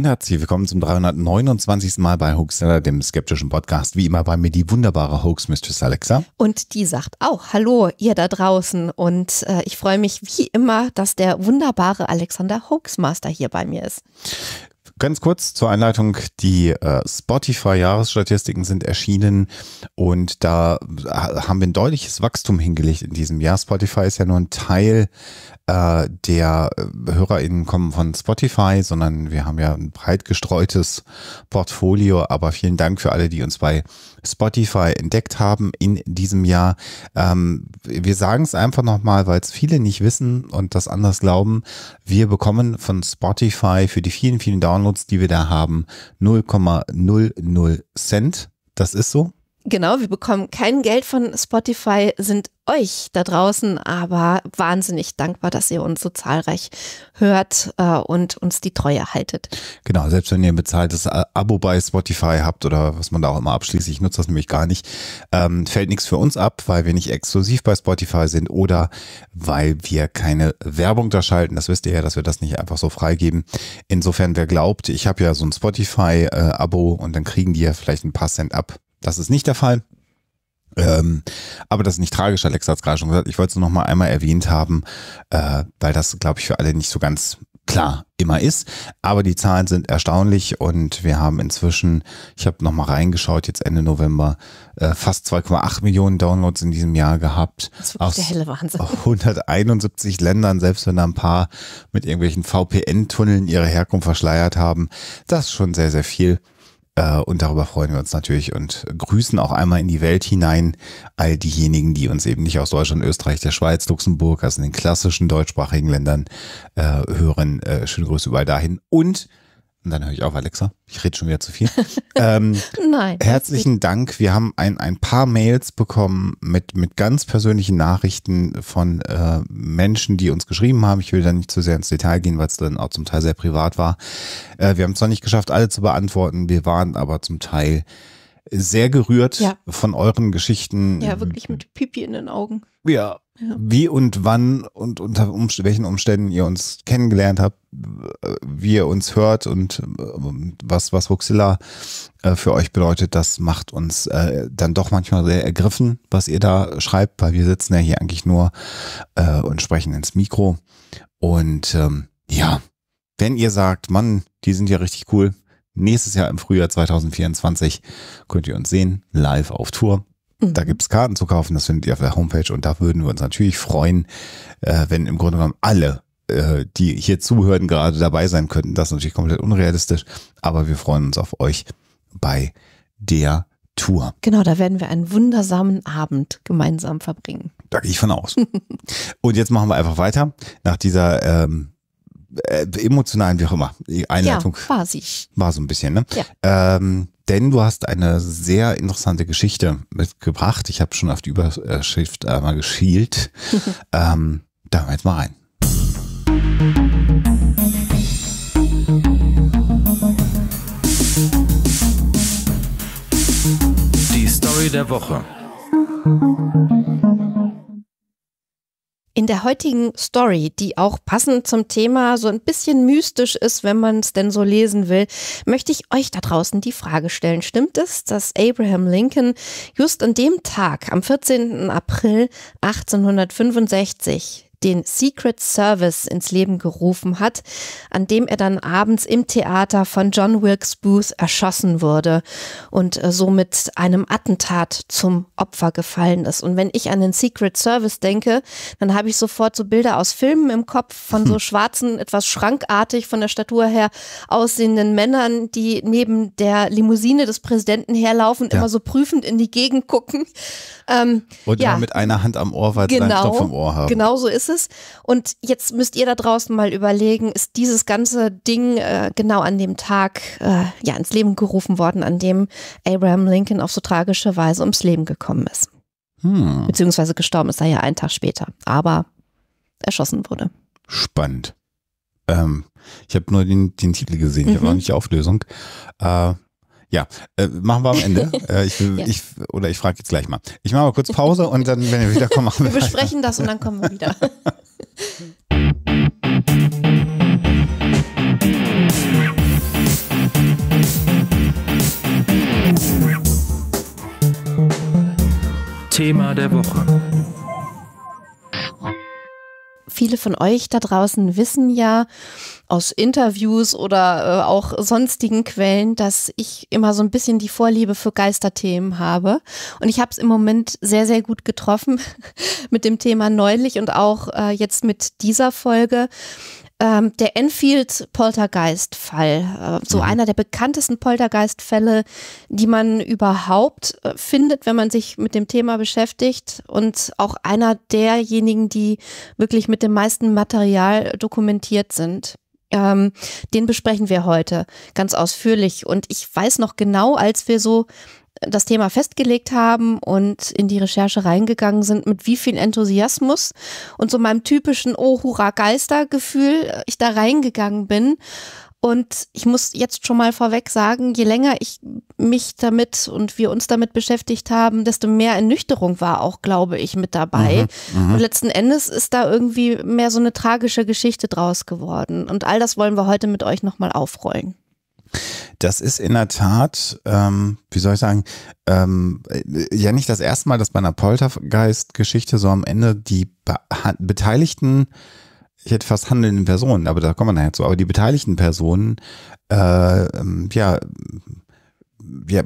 und herzlich willkommen zum 329. Mal bei Hoaxilla, dem skeptischen Podcast. Wie immer bei mir die wunderbare Hoax Mistress Alexa. Und die sagt auch Hallo, ihr da draußen. Und äh, ich freue mich wie immer, dass der wunderbare Alexander Hoaxmaster hier bei mir ist. Ganz kurz zur Einleitung, die äh, Spotify-Jahresstatistiken sind erschienen und da äh, haben wir ein deutliches Wachstum hingelegt in diesem Jahr. Spotify ist ja nur ein Teil äh, der äh, HörerInnen kommen von Spotify, sondern wir haben ja ein breit gestreutes Portfolio. Aber vielen Dank für alle, die uns bei Spotify entdeckt haben in diesem Jahr. Ähm, wir sagen es einfach nochmal, weil es viele nicht wissen und das anders glauben. Wir bekommen von Spotify für die vielen, vielen Downloads, die wir da haben, 0,00 Cent. Das ist so. Genau, wir bekommen kein Geld von Spotify, sind euch da draußen aber wahnsinnig dankbar, dass ihr uns so zahlreich hört äh, und uns die Treue haltet. Genau, selbst wenn ihr ein bezahltes äh, Abo bei Spotify habt oder was man da auch immer abschließt, ich nutze das nämlich gar nicht, ähm, fällt nichts für uns ab, weil wir nicht exklusiv bei Spotify sind oder weil wir keine Werbung da schalten. Das wisst ihr ja, dass wir das nicht einfach so freigeben. Insofern, wer glaubt, ich habe ja so ein Spotify-Abo äh, und dann kriegen die ja vielleicht ein paar Cent ab das ist nicht der Fall. Ähm, aber das ist nicht tragisch, Alex hat es gerade schon gesagt. Ich wollte es nur noch mal einmal erwähnt haben, äh, weil das, glaube ich, für alle nicht so ganz klar immer ist. Aber die Zahlen sind erstaunlich und wir haben inzwischen, ich habe noch mal reingeschaut, jetzt Ende November, äh, fast 2,8 Millionen Downloads in diesem Jahr gehabt. Das ist aus der helle Wahnsinn. 171 Ländern, selbst wenn da ein paar mit irgendwelchen VPN-Tunneln ihre Herkunft verschleiert haben. Das ist schon sehr, sehr viel. Äh, und darüber freuen wir uns natürlich und grüßen auch einmal in die Welt hinein all diejenigen, die uns eben nicht aus Deutschland, Österreich, der Schweiz, Luxemburg, also in den klassischen deutschsprachigen Ländern äh, hören. Äh, schöne Grüße überall dahin. Und und dann höre ich auf, Alexa. Ich rede schon wieder zu viel. ähm, Nein. Herzlichen Dank. Wir haben ein, ein paar Mails bekommen mit, mit ganz persönlichen Nachrichten von äh, Menschen, die uns geschrieben haben. Ich will da nicht zu sehr ins Detail gehen, weil es dann auch zum Teil sehr privat war. Äh, wir haben es zwar nicht geschafft, alle zu beantworten. Wir waren aber zum Teil sehr gerührt ja. von euren Geschichten. Ja, wirklich mit Pipi in den Augen. Ja. ja. Wie und wann und unter Umst welchen Umständen ihr uns kennengelernt habt, äh, wie ihr uns hört und äh, was, was Ruxilla äh, für euch bedeutet, das macht uns dann doch manchmal sehr ergriffen, was ihr da schreibt, weil wir sitzen ja hier eigentlich nur und sprechen ins Mikro. Und ähm, ja, wenn ihr sagt, Mann, die sind ja richtig cool, nächstes Jahr im Frühjahr 2024 könnt ihr uns sehen, live auf Tour. Mhm. Da gibt's Karten zu kaufen, das findet ihr auf der Homepage und da würden wir uns natürlich freuen, äh, wenn im Grunde genommen alle, äh, die hier zuhören, gerade dabei sein könnten. Das ist natürlich komplett unrealistisch, aber wir freuen uns auf euch bei der Tour. Genau, da werden wir einen wundersamen Abend gemeinsam verbringen. Da gehe ich von aus. und jetzt machen wir einfach weiter nach dieser ähm, äh, emotionalen, wie auch immer, Einleitung. Ja, quasi. War so ein bisschen, ne? Ja. Ähm, denn du hast eine sehr interessante Geschichte mitgebracht. Ich habe schon auf die Überschrift einmal geschielt. ähm, da wir jetzt mal rein. Die Story der Woche. In der heutigen Story, die auch passend zum Thema so ein bisschen mystisch ist, wenn man es denn so lesen will, möchte ich euch da draußen die Frage stellen. Stimmt es, dass Abraham Lincoln just an dem Tag, am 14. April 1865, den Secret Service ins Leben gerufen hat, an dem er dann abends im Theater von John Wilkes Booth erschossen wurde und äh, somit einem Attentat zum Opfer gefallen ist. Und wenn ich an den Secret Service denke, dann habe ich sofort so Bilder aus Filmen im Kopf von so hm. schwarzen, etwas schrankartig von der Statur her aussehenden Männern, die neben der Limousine des Präsidenten herlaufen, ja. immer so prüfend in die Gegend gucken. Ähm, und ja. immer mit einer Hand am Ohr, weil genau, sie einen Stoff vom Ohr haben. Genau so ist Ganzes. Und jetzt müsst ihr da draußen mal überlegen, ist dieses ganze Ding äh, genau an dem Tag äh, ja ins Leben gerufen worden, an dem Abraham Lincoln auf so tragische Weise ums Leben gekommen ist. Hm. Beziehungsweise gestorben ist er ja einen Tag später, aber erschossen wurde. Spannend. Ähm, ich habe nur den, den Titel gesehen, mhm. ich habe noch nicht die Auflösung. Äh, ja, äh, machen wir am Ende. äh, ich, ja. ich, oder ich frage jetzt gleich mal. Ich mache mal kurz Pause und dann, wenn wir wiederkommen, machen wir. Wir besprechen das und dann kommen wir wieder. Thema der Woche. Viele von euch da draußen wissen ja aus Interviews oder äh, auch sonstigen Quellen, dass ich immer so ein bisschen die Vorliebe für Geisterthemen habe. Und ich habe es im Moment sehr, sehr gut getroffen mit dem Thema neulich und auch äh, jetzt mit dieser Folge ähm, der Enfield-Poltergeist-Fall, äh, so mhm. einer der bekanntesten Poltergeist-Fälle, die man überhaupt äh, findet, wenn man sich mit dem Thema beschäftigt und auch einer derjenigen, die wirklich mit dem meisten Material dokumentiert sind. Ähm, den besprechen wir heute ganz ausführlich. Und ich weiß noch genau, als wir so das Thema festgelegt haben und in die Recherche reingegangen sind, mit wie viel Enthusiasmus und so meinem typischen Oh, hurra, Geister-Gefühl ich da reingegangen bin. Und ich muss jetzt schon mal vorweg sagen, je länger ich mich damit und wir uns damit beschäftigt haben, desto mehr Ernüchterung war auch, glaube ich, mit dabei. Mhm, mhm. und letzten Endes ist da irgendwie mehr so eine tragische Geschichte draus geworden. Und all das wollen wir heute mit euch nochmal aufrollen. Das ist in der Tat, ähm, wie soll ich sagen, ähm, äh, ja nicht das erste Mal, dass bei einer Poltergeist-Geschichte so am Ende die Be Beteiligten, ich hätte fast handelnden Personen, aber da kommen wir nachher zu, aber die beteiligten Personen, äh, ähm, ja, ja,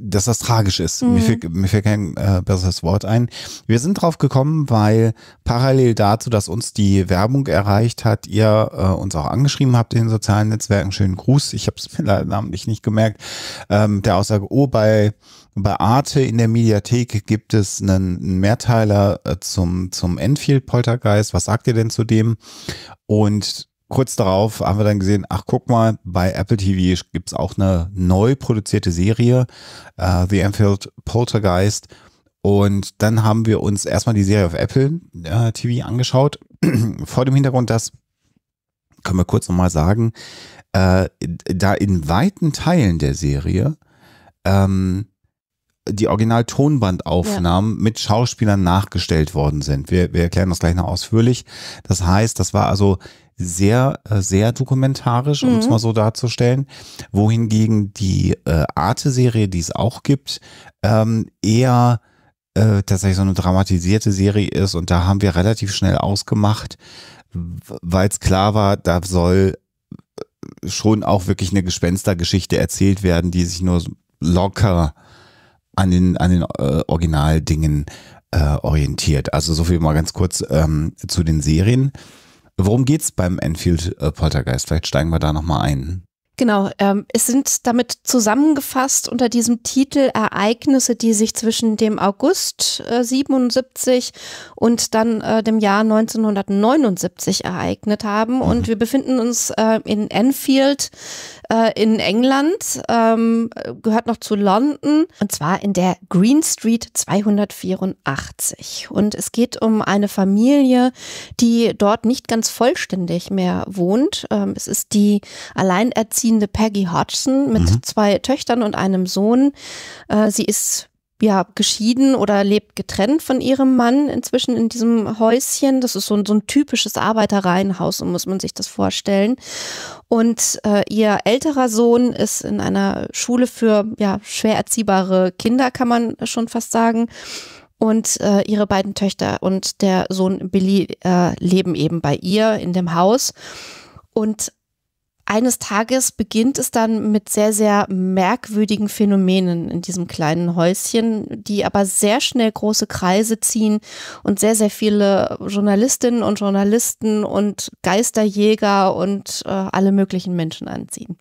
dass das tragisch ist. Mhm. Mir, fiel, mir fiel kein äh, besseres Wort ein. Wir sind drauf gekommen, weil parallel dazu, dass uns die Werbung erreicht hat, ihr äh, uns auch angeschrieben habt in den sozialen Netzwerken. Schönen Gruß. Ich habe es mir leider namentlich nicht gemerkt. Ähm, der Aussage, oh, bei bei Arte in der Mediathek gibt es einen Mehrteiler äh, zum, zum Enfield-Poltergeist. Was sagt ihr denn zu dem? Und kurz darauf haben wir dann gesehen, ach guck mal, bei Apple TV gibt es auch eine neu produzierte Serie, uh, The Enfield Poltergeist. Und dann haben wir uns erstmal die Serie auf Apple äh, TV angeschaut. Vor dem Hintergrund, dass, können wir kurz nochmal sagen, äh, da in weiten Teilen der Serie ähm, die Original-Tonbandaufnahmen ja. mit Schauspielern nachgestellt worden sind. Wir, wir erklären das gleich noch ausführlich. Das heißt, das war also sehr, äh, sehr dokumentarisch, um mhm. es mal so darzustellen. Wohingegen die äh, Arte-Serie, die es auch gibt, ähm, eher äh, tatsächlich so eine dramatisierte Serie ist. Und da haben wir relativ schnell ausgemacht, weil es klar war, da soll äh, schon auch wirklich eine Gespenstergeschichte erzählt werden, die sich nur locker an den, an den äh, Originaldingen äh, orientiert. Also so viel mal ganz kurz ähm, zu den Serien. Worum geht es beim Enfield äh, Poltergeist? Vielleicht steigen wir da nochmal ein. Genau, ähm, es sind damit zusammengefasst unter diesem Titel Ereignisse, die sich zwischen dem August äh, 77 und dann äh, dem Jahr 1979 ereignet haben. Und mhm. wir befinden uns äh, in Enfield äh, in England, ähm, gehört noch zu London und zwar in der Green Street 284. Und es geht um eine Familie, die dort nicht ganz vollständig mehr wohnt. Ähm, es ist die alleinerziehende Peggy Hodgson mit mhm. zwei Töchtern und einem Sohn. Äh, sie ist ja, geschieden oder lebt getrennt von ihrem Mann inzwischen in diesem Häuschen. Das ist so ein, so ein typisches Arbeiterreihenhaus, so muss man sich das vorstellen. Und äh, ihr älterer Sohn ist in einer Schule für ja, schwer erziehbare Kinder, kann man schon fast sagen. Und äh, ihre beiden Töchter und der Sohn Billy äh, leben eben bei ihr in dem Haus. Und eines Tages beginnt es dann mit sehr, sehr merkwürdigen Phänomenen in diesem kleinen Häuschen, die aber sehr schnell große Kreise ziehen und sehr, sehr viele Journalistinnen und Journalisten und Geisterjäger und äh, alle möglichen Menschen anziehen.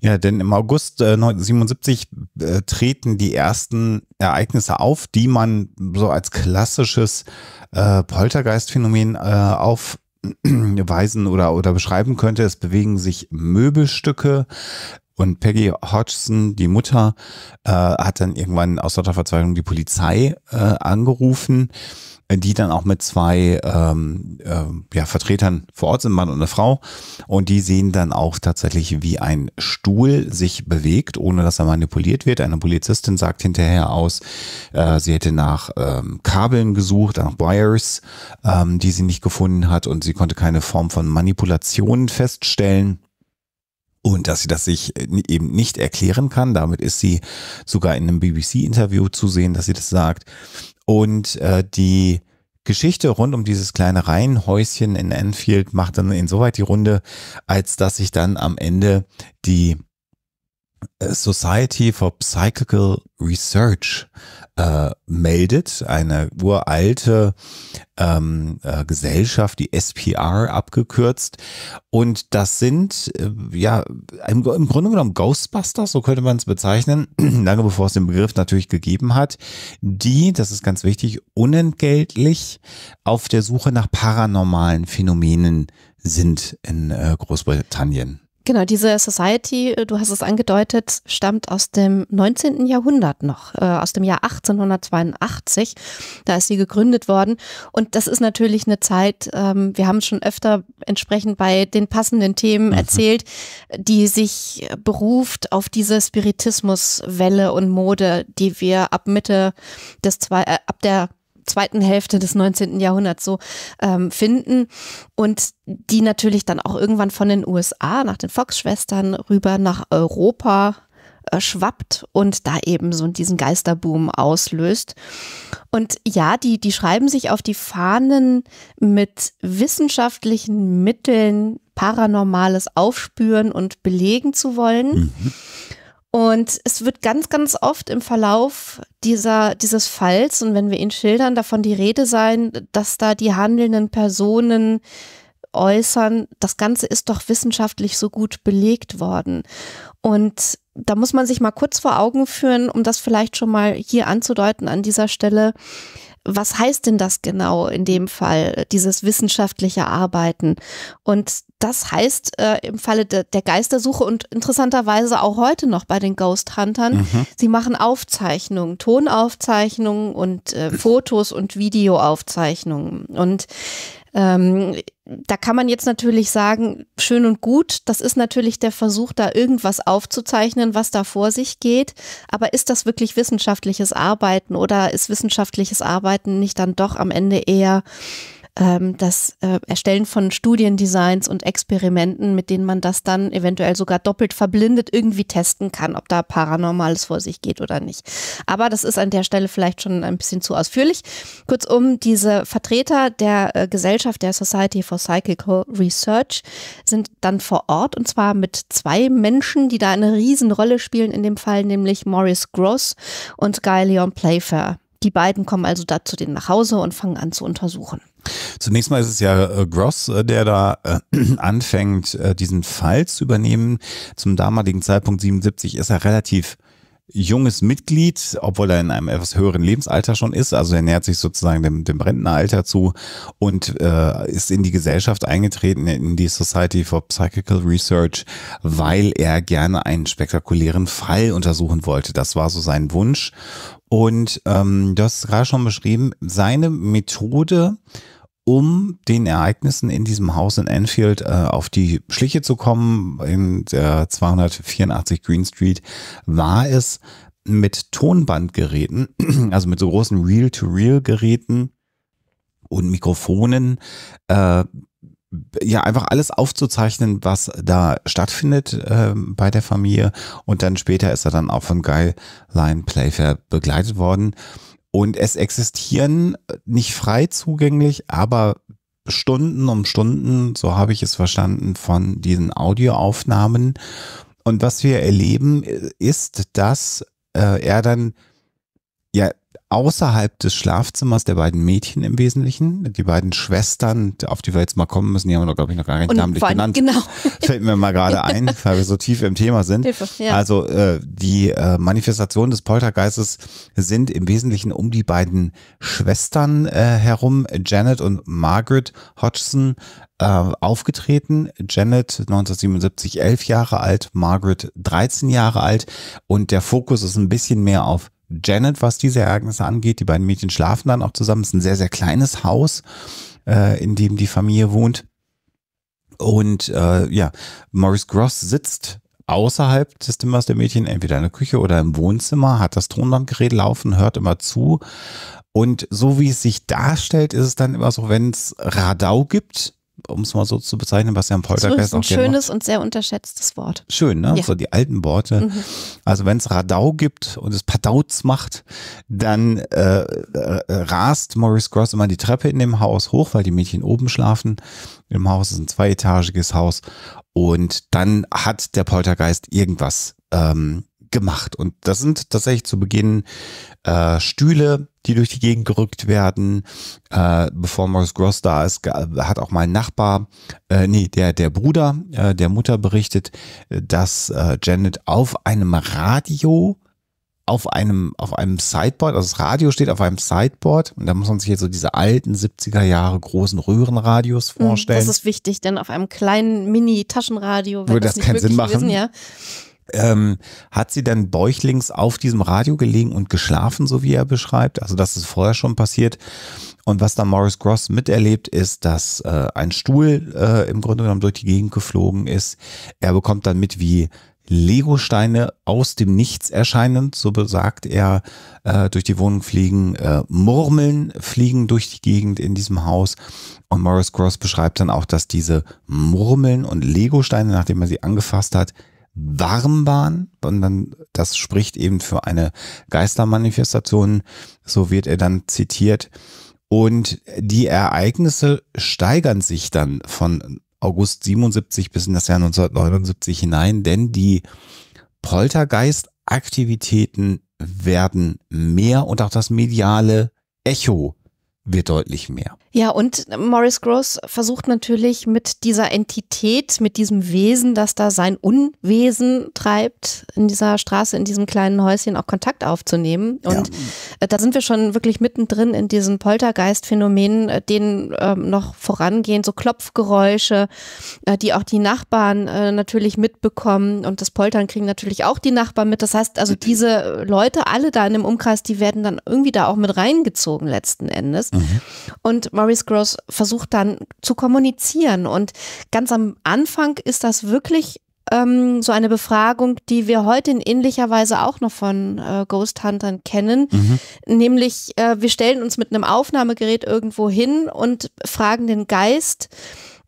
Ja, denn im August äh, 1977 äh, treten die ersten Ereignisse auf, die man so als klassisches äh, poltergeist äh, auf weisen oder, oder beschreiben könnte. Es bewegen sich Möbelstücke, und Peggy Hodgson, die Mutter, äh, hat dann irgendwann aus lauter Verzweiflung die Polizei äh, angerufen äh, die dann auch mit zwei ähm, äh, ja, Vertretern vor Ort sind, Mann und eine Frau. Und die sehen dann auch tatsächlich, wie ein Stuhl sich bewegt, ohne dass er manipuliert wird. Eine Polizistin sagt hinterher aus, äh, sie hätte nach ähm, Kabeln gesucht, nach Wires, ähm, die sie nicht gefunden hat und sie konnte keine Form von Manipulationen feststellen und dass sie das sich äh, eben nicht erklären kann. Damit ist sie sogar in einem BBC-Interview zu sehen, dass sie das sagt. Und äh, die Geschichte rund um dieses kleine Reihenhäuschen in Enfield macht dann insoweit die Runde, als dass sich dann am Ende die äh, Society for Psychical Research äh, meldet, eine uralte ähm, äh, Gesellschaft, die SPR abgekürzt. Und das sind äh, ja im, im, Grunde genommen Ghostbusters, so könnte man es bezeichnen, lange bevor es den Begriff natürlich gegeben hat, die, das ist ganz wichtig, unentgeltlich auf der Suche nach paranormalen Phänomenen sind in äh, Großbritannien. Genau, diese Society, äh, du hast es angedeutet, stammt aus dem 19. Jahrhundert noch, äh, aus dem Jahr 1882. Da ist sie gegründet worden. Und das ist natürlich eine Zeit, ähm, wir haben es schon öfter entsprechend bei den passenden Themen mhm. erzählt, die sich beruft auf diese Spiritismuswelle und Mode, die wir ab Mitte des zwei, äh, ab der zweiten Hälfte des 19. Jahrhunderts so ähm, finden und die natürlich dann auch irgendwann von den USA nach den Fox-Schwestern rüber nach Europa äh, schwappt und da eben so diesen Geisterboom auslöst. Und ja, die, die schreiben sich auf die Fahnen mit wissenschaftlichen Mitteln Paranormales aufspüren und belegen zu wollen. Mhm. Und es wird ganz, ganz oft im Verlauf dieser, dieses Falls und wenn wir ihn schildern, davon die Rede sein, dass da die handelnden Personen äußern, das Ganze ist doch wissenschaftlich so gut belegt worden. Und da muss man sich mal kurz vor Augen führen, um das vielleicht schon mal hier anzudeuten an dieser Stelle. Was heißt denn das genau in dem Fall, dieses wissenschaftliche Arbeiten? Und das heißt äh, im Falle de, der Geistersuche und interessanterweise auch heute noch bei den Ghost Huntern, mhm. sie machen Aufzeichnungen, Tonaufzeichnungen und äh, Fotos und Videoaufzeichnungen. Und ähm, da kann man jetzt natürlich sagen, schön und gut, das ist natürlich der Versuch, da irgendwas aufzuzeichnen, was da vor sich geht. Aber ist das wirklich wissenschaftliches Arbeiten oder ist wissenschaftliches Arbeiten nicht dann doch am Ende eher ähm, das äh, Erstellen von Studiendesigns und Experimenten, mit denen man das dann eventuell sogar doppelt verblindet irgendwie testen kann, ob da Paranormales vor sich geht oder nicht. Aber das ist an der Stelle vielleicht schon ein bisschen zu ausführlich. Kurzum, diese Vertreter der äh, Gesellschaft der Society for Psychical Research sind dann vor Ort und zwar mit zwei Menschen, die da eine Riesenrolle spielen in dem Fall, nämlich Maurice Gross und Guy Leon Playfair. Die beiden kommen also dazu den nach Hause und fangen an zu untersuchen. Zunächst mal ist es ja äh, Gross, äh, der da äh, anfängt, diesen Fall zu übernehmen. Zum damaligen Zeitpunkt 77 ist er relativ junges Mitglied, obwohl er in einem etwas höheren Lebensalter schon ist. Also er nähert sich sozusagen dem, dem Rentneralter zu und äh, ist in die Gesellschaft eingetreten, in die Society for Psychical Research, weil er gerne einen spektakulären Fall untersuchen wollte. Das war so sein Wunsch. Und ähm, du hast es gerade schon beschrieben, seine Methode, äh, um den Ereignissen in diesem Haus in Enfield äh, auf die Schliche zu kommen. In der 284 Green Street war es mit Tonbandgeräten, also mit so großen Reel-to-Reel-Geräten und Mikrofonen, äh, ja, einfach alles aufzuzeichnen, was da stattfindet äh, bei der Familie. Und dann später ist er dann auch von Guy Line Playfair begleitet worden. Und es existieren äh, nicht frei zugänglich, aber Stunden um Stunden, so habe ich es verstanden, von diesen Audioaufnahmen. Und was wir erleben, äh, ist, dass äh, er dann ja außerhalb des Schlafzimmers der beiden Mädchen im Wesentlichen. Die beiden Schwestern, auf die wir jetzt mal kommen müssen, die haben wir, glaube ich, noch gar nicht Und namentlich genannt. Genau. Fällt mir mal gerade ein, weil wir so tief im Thema sind. Hilfe, ja. Also äh, die äh, Manifestationen des Poltergeistes sind im Wesentlichen um die beiden Schwestern äh, herum, Janet und Margaret Hodgson, äh, aufgetreten. Janet 1977 elf Jahre alt, Margaret 13 Jahre alt und der Fokus ist ein bisschen mehr auf Janet, was diese Ereignisse angeht. Die beiden Mädchen schlafen dann auch zusammen. Es ist ein sehr, sehr kleines Haus, äh, in dem die Familie wohnt. Und äh, ja, Maurice Gross sitzt außerhalb des Zimmers der Mädchen, entweder in der Küche oder im Wohnzimmer, hat das Tonbandgerät laufen, hört immer zu. Und so wie es sich darstellt, ist es dann immer so, wenn es Radau gibt, um es mal so zu bezeichnen, was ja im Poltergeist auch Das ist ein schönes und sehr unterschätztes Wort. Schön, ne? Ja. So die alten Worte. Mhm. Also wenn es Radau gibt und es Padauz macht, dann äh, äh, rast Maurice Gross immer die Treppe in dem Haus hoch, weil die Mädchen oben schlafen. Im Haus ist ein zweietagiges Haus. Und dann hat der Poltergeist irgendwas ähm, gemacht. Und das sind tatsächlich zu Beginn äh, Stühle, die durch die Gegend gerückt werden. Äh, bevor Morris Gross da ist, hat auch mein Nachbar, äh, nee, der, der Bruder äh, der Mutter berichtet, dass äh, Janet auf einem Radio auf einem, auf einem Sideboard, also das Radio steht auf einem Sideboard und da muss man sich jetzt so diese alten 70er Jahre großen Röhrenradios hm, vorstellen. Das ist wichtig, denn auf einem kleinen Mini-Taschenradio würde das, das keinen Sinn machen. Wissen, ja. Ähm, hat sie dann bäuchlings auf diesem Radio gelegen und geschlafen, so wie er beschreibt? Also das ist vorher schon passiert. Und was da Morris Gross miterlebt, ist, dass äh, ein Stuhl äh, im Grunde genommen durch die Gegend geflogen ist. Er bekommt dann mit, wie Legosteine aus dem Nichts erscheinen, so besagt er, äh, durch die Wohnung fliegen, äh, Murmeln fliegen durch die Gegend in diesem Haus. Und Morris Gross beschreibt dann auch, dass diese Murmeln und Legosteine, nachdem er sie angefasst hat, Warmbahn, sondern das spricht eben für eine Geistermanifestation, so wird er dann zitiert. Und die Ereignisse steigern sich dann von August 77 bis in das Jahr 1979 hinein, denn die Poltergeistaktivitäten werden mehr und auch das mediale Echo wird deutlich mehr. Ja, und Morris Gross versucht natürlich mit dieser Entität, mit diesem Wesen, das da sein Unwesen treibt, in dieser Straße, in diesem kleinen Häuschen auch Kontakt aufzunehmen. Und ja. Äh, da sind wir schon wirklich mittendrin in diesen Poltergeist-Phänomenen, äh, denen ähm, noch vorangehen, so Klopfgeräusche, äh, die auch die Nachbarn äh, natürlich mitbekommen und das Poltern kriegen natürlich auch die Nachbarn mit. Das heißt, also diese äh, Leute alle da in dem Umkreis, die werden dann irgendwie da auch mit reingezogen letzten Endes. Mhm. Und Maurice Gross versucht dann zu kommunizieren. Und ganz am Anfang ist das wirklich ähm, so eine Befragung, die wir heute in ähnlicher Weise auch noch von äh, Ghost Huntern kennen. Mhm. Nämlich, äh, wir stellen uns mit einem Aufnahmegerät irgendwo hin und fragen den Geist,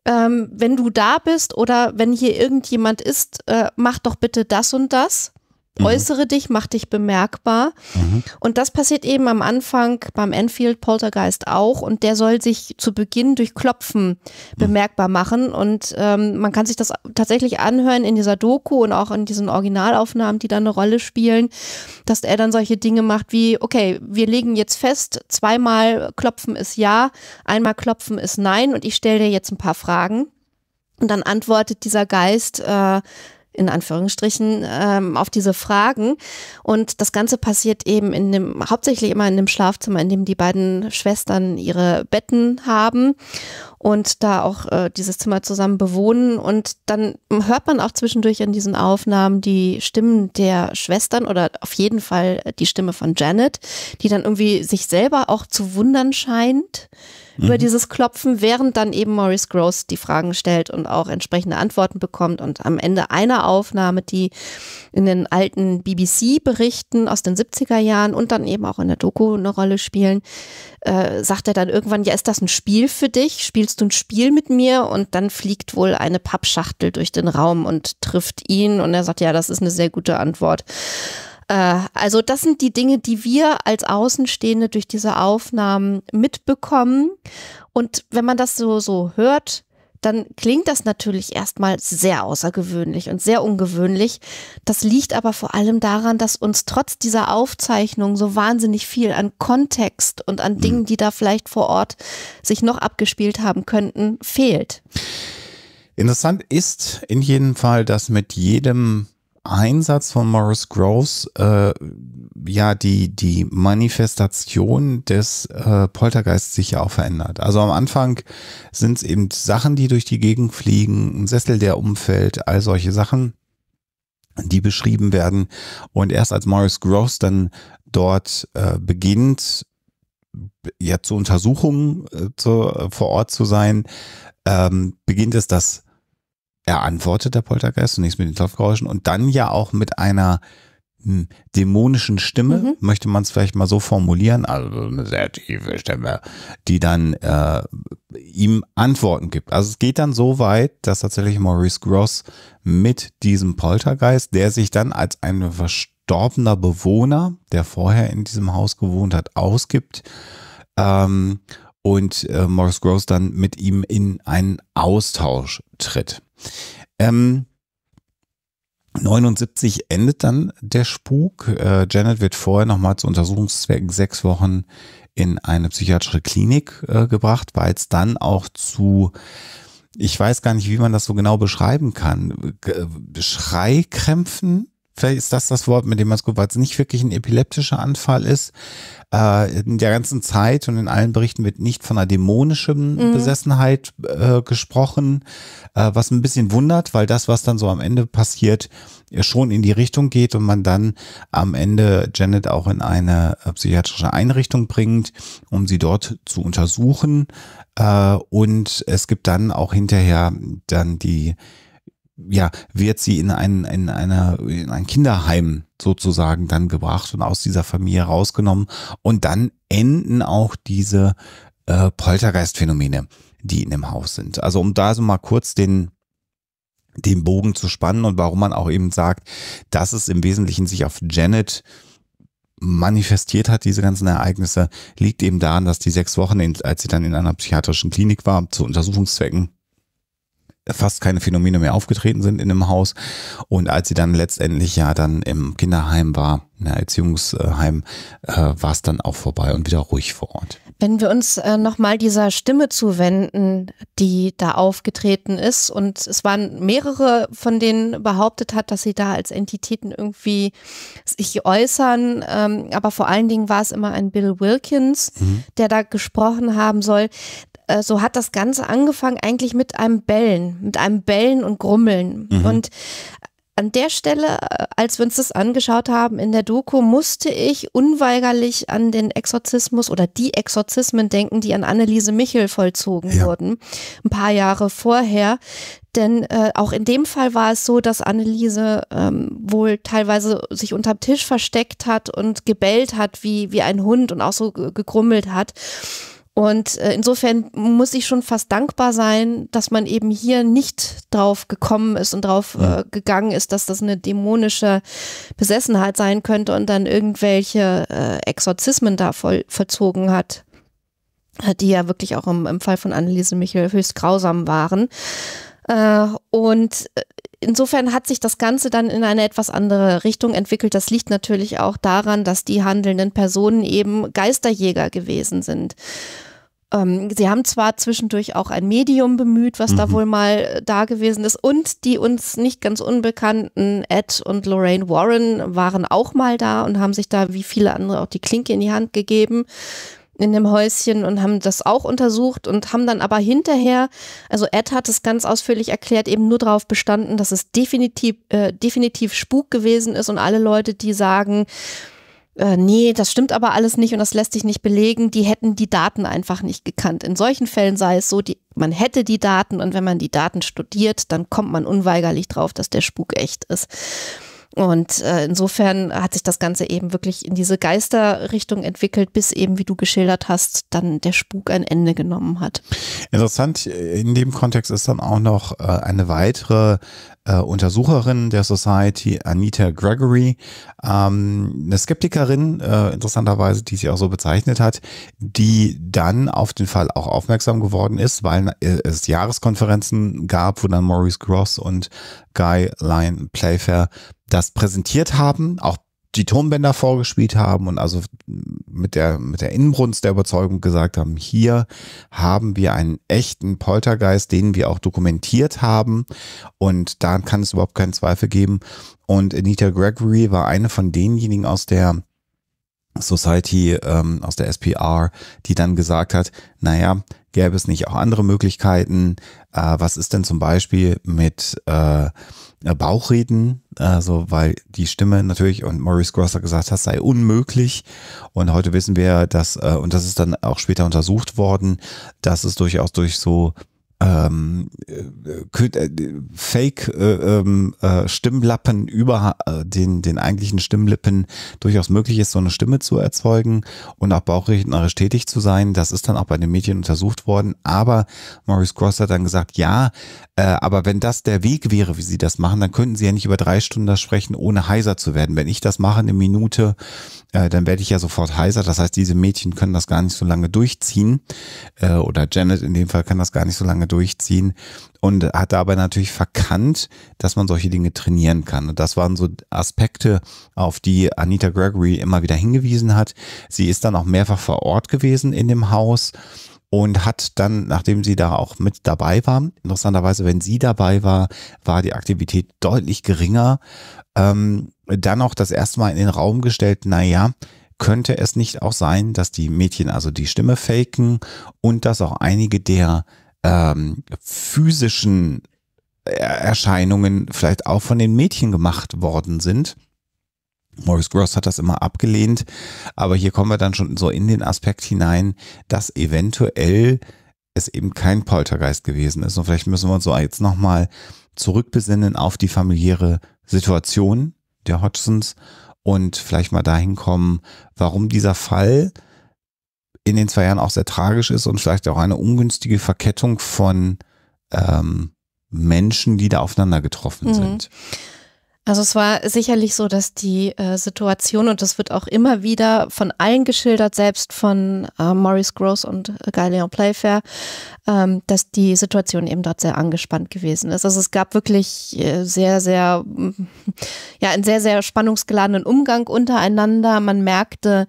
ähm, wenn du da bist oder wenn hier irgendjemand ist, äh, mach doch bitte das und das. Mhm. Äußere dich, mach dich bemerkbar. Mhm. Und das passiert eben am Anfang beim Enfield Poltergeist auch. Und der soll sich zu Beginn durch Klopfen mhm. bemerkbar machen. Und ähm, man kann sich das tatsächlich anhören in dieser Doku und auch in diesen Originalaufnahmen, die da eine Rolle spielen, dass er dann solche Dinge macht wie, okay, wir legen jetzt fest, zweimal klopfen ist ja, einmal klopfen ist nein. Und ich stelle dir jetzt ein paar Fragen. Und dann antwortet dieser Geist äh, in Anführungsstrichen ähm, auf diese Fragen. Und das Ganze passiert eben in dem, hauptsächlich immer in dem Schlafzimmer, in dem die beiden Schwestern ihre Betten haben und da auch äh, dieses Zimmer zusammen bewohnen. Und dann hört man auch zwischendurch in diesen Aufnahmen die Stimmen der Schwestern oder auf jeden Fall die Stimme von Janet, die dann irgendwie sich selber auch zu wundern scheint mhm. über dieses Klopfen, während dann eben Maurice Gross die Fragen stellt und auch entsprechende Antworten bekommt. Und am Ende einer Aufnahme, die in den alten BBC-Berichten aus den 70er Jahren und dann eben auch in der Doku eine Rolle spielen, äh, sagt er dann irgendwann, ja, ist das ein Spiel für dich? Spielst du ein Spiel mit mir? Und dann fliegt wohl eine Pappschachtel durch den Raum und trifft ihn. Und er sagt, ja, das ist eine sehr gute Antwort. Äh, also das sind die Dinge, die wir als Außenstehende durch diese Aufnahmen mitbekommen. Und wenn man das so, so hört, dann klingt das natürlich erstmal sehr außergewöhnlich und sehr ungewöhnlich. Das liegt aber vor allem daran, dass uns trotz dieser Aufzeichnung so wahnsinnig viel an Kontext und an Dingen, hm. die da vielleicht vor Ort sich noch abgespielt haben könnten, fehlt. Interessant ist in jedem Fall, dass mit jedem Einsatz von Morris Groves äh, ja die, die Manifestation des äh, Poltergeists sich ja auch verändert. Also am Anfang sind es eben Sachen, die durch die Gegend fliegen, ein Sessel, der umfällt, all solche Sachen, die beschrieben werden. Und erst als Morris Groves dann dort äh, beginnt, ja äh, zu Untersuchungen äh, zu, vor Ort zu sein, ähm, beginnt es, das er antwortet, der Poltergeist, zunächst mit den Klopfgeräuschen und dann ja auch mit einer hm, dämonischen Stimme, mhm. möchte man es vielleicht mal so formulieren, also eine sehr tiefe Stimme, die dann äh, ihm Antworten gibt. Also es geht dann so weit, dass tatsächlich Maurice Gross mit diesem Poltergeist, der sich dann als ein verstorbener Bewohner, der vorher in diesem Haus gewohnt hat, ausgibt, ähm, und äh, Morris Gross dann mit ihm in einen Austausch tritt. Ähm, 79 endet dann der Spuk. Äh, Janet wird vorher nochmal zu Untersuchungszwecken sechs Wochen in eine psychiatrische Klinik äh, gebracht, weil es dann auch zu, ich weiß gar nicht, wie man das so genau beschreiben kann, äh, Schreikrämpfen vielleicht ist das das Wort, mit dem man es gut weil es nicht wirklich ein epileptischer Anfall ist. Äh, in der ganzen Zeit und in allen Berichten wird nicht von einer dämonischen mhm. Besessenheit äh, gesprochen, äh, was ein bisschen wundert, weil das, was dann so am Ende passiert, äh, schon in die Richtung geht und man dann am Ende Janet auch in eine äh, psychiatrische Einrichtung bringt, um sie dort zu untersuchen. Äh, und es gibt dann auch hinterher dann die ja, wird sie in ein, in einer, in ein Kinderheim sozusagen dann gebracht und aus dieser Familie rausgenommen. Und dann enden auch diese äh, poltergeist die in dem Haus sind. Also um da so mal kurz den, den Bogen zu spannen und warum man auch eben sagt, dass es im Wesentlichen sich auf Janet manifestiert hat, diese ganzen Ereignisse, liegt eben daran, dass die sechs Wochen, als sie dann in einer psychiatrischen Klinik war, zu Untersuchungszwecken, fast keine Phänomene mehr aufgetreten sind in dem Haus. Und als sie dann letztendlich ja dann im Kinderheim war, in einem Erziehungsheim äh, war es dann auch vorbei und wieder ruhig vor Ort. Wenn wir uns äh, nochmal dieser Stimme zuwenden, die da aufgetreten ist und es waren mehrere, von denen behauptet hat, dass sie da als Entitäten irgendwie sich äußern, ähm, aber vor allen Dingen war es immer ein Bill Wilkins, mhm. der da gesprochen haben soll äh, so hat das Ganze angefangen eigentlich mit einem Bellen, mit einem Bellen und Grummeln. Mhm. Und an der Stelle, äh, als wir uns das angeschaut haben in der Doku, musste ich unweigerlich an den Exorzismus oder die Exorzismen denken, die an Anneliese Michel vollzogen ja. wurden, ein paar Jahre vorher. Denn äh, auch in dem Fall war es so, dass Anneliese ähm, wohl teilweise sich unterm Tisch versteckt hat und gebellt hat wie, wie ein Hund und auch so gegrummelt hat. Und äh, insofern muss ich schon fast dankbar sein, dass man eben hier nicht drauf gekommen ist und drauf äh, gegangen ist, dass das eine dämonische Besessenheit sein könnte und dann irgendwelche äh, Exorzismen da voll, vollzogen hat, äh, die ja wirklich auch im, im Fall von Anneliese Michel höchst grausam waren. Äh, und äh, insofern hat sich das Ganze dann in eine etwas andere Richtung entwickelt. Das liegt natürlich auch daran, dass die handelnden Personen eben Geisterjäger gewesen sind. Ähm, sie haben zwar zwischendurch auch ein Medium bemüht, was mhm. da wohl mal äh, da gewesen ist, und die uns nicht ganz unbekannten Ed und Lorraine Warren waren auch mal da und haben sich da wie viele andere auch die Klinke in die Hand gegeben in dem Häuschen und haben das auch untersucht und haben dann aber hinterher, also Ed hat es ganz ausführlich erklärt, eben nur darauf bestanden, dass es definitiv, äh, definitiv Spuk gewesen ist und alle Leute, die sagen, äh, nee, das stimmt aber alles nicht und das lässt sich nicht belegen, die hätten die Daten einfach nicht gekannt. In solchen Fällen sei es so, die, man hätte die Daten und wenn man die Daten studiert, dann kommt man unweigerlich drauf, dass der Spuk echt ist. Und äh, insofern hat sich das Ganze eben wirklich in diese Geisterrichtung entwickelt, bis eben, wie du geschildert hast, dann der Spuk ein Ende genommen hat. Interessant in dem Kontext ist dann auch noch äh, eine weitere äh, Untersucherin der Society, Anita Gregory, ähm, eine Skeptikerin, äh, interessanterweise, die sie auch so bezeichnet hat, die dann auf den Fall auch aufmerksam geworden ist, weil äh, es Jahreskonferenzen gab, wo dann Maurice Gross und Guy Lyon Playfair das präsentiert haben, auch die Tonbänder vorgespielt haben und also mit der, mit der Inbrunst der Überzeugung gesagt haben, hier haben wir einen echten Poltergeist, den wir auch dokumentiert haben und da kann es überhaupt keinen Zweifel geben. Und Anita Gregory war eine von denjenigen aus der Society, ähm, aus der SPR, die dann gesagt hat, naja, gäbe es nicht auch andere Möglichkeiten? Äh, was ist denn zum Beispiel mit... Äh, äh, Bauchreden, also weil die Stimme natürlich und Maurice Grosser gesagt hat, sei unmöglich. Und heute wissen wir, dass, äh, und das ist dann auch später untersucht worden, dass es durchaus durch so ähm, äh, äh, äh, Fake-Stimmlappen ähm, über den, den eigentlichen Stimmlippen durchaus möglich ist, so eine Stimme zu erzeugen und auch bauchrednerisch tätig zu sein. Das ist dann auch bei den Medien untersucht worden. Aber Maurice Cross hat dann gesagt, ja, aber wenn das der Weg wäre, wie sie das machen, dann könnten sie ja nicht über drei Stunden sprechen, ohne heiser zu werden. Wenn ich das mache, eine Minute, dann werde ich ja sofort heiser. Das heißt, diese Mädchen können das gar nicht so lange durchziehen. oder Janet in dem Fall kann das gar nicht so lange lange durchziehen und hat dabei natürlich verkannt, dass man solche Dinge trainieren kann. Und das waren so Aspekte, auf die Anita Gregory immer wieder hingewiesen hat. Sie ist dann auch mehrfach vor Ort gewesen in dem Haus und hat dann, nachdem sie da auch mit dabei war, interessanterweise, wenn sie dabei war, war die Aktivität deutlich geringer, ähm, dann auch das erste Mal in den Raum gestellt, naja, könnte es nicht auch sein, dass die Mädchen also die Stimme faken und dass auch einige der ähm, physischen Erscheinungen vielleicht auch von den Mädchen gemacht worden sind. Morris Gross hat das immer abgelehnt, aber hier kommen wir dann schon so in den Aspekt hinein, dass eventuell es eben kein Poltergeist gewesen ist. Und vielleicht müssen wir uns so jetzt nochmal zurückbesinnen auf die familiäre Situation der Hodgsons und vielleicht mal dahin kommen, warum dieser Fall in den zwei Jahren auch sehr tragisch ist und vielleicht auch eine ungünstige Verkettung von ähm, Menschen, die da aufeinander getroffen mhm. sind. Also es war sicherlich so, dass die äh, Situation, und das wird auch immer wieder von allen geschildert, selbst von äh, Maurice Gross und äh, Guy Leon Playfair, ähm, dass die Situation eben dort sehr angespannt gewesen ist. Also es gab wirklich äh, sehr, sehr, ja, einen sehr, sehr spannungsgeladenen Umgang untereinander. Man merkte,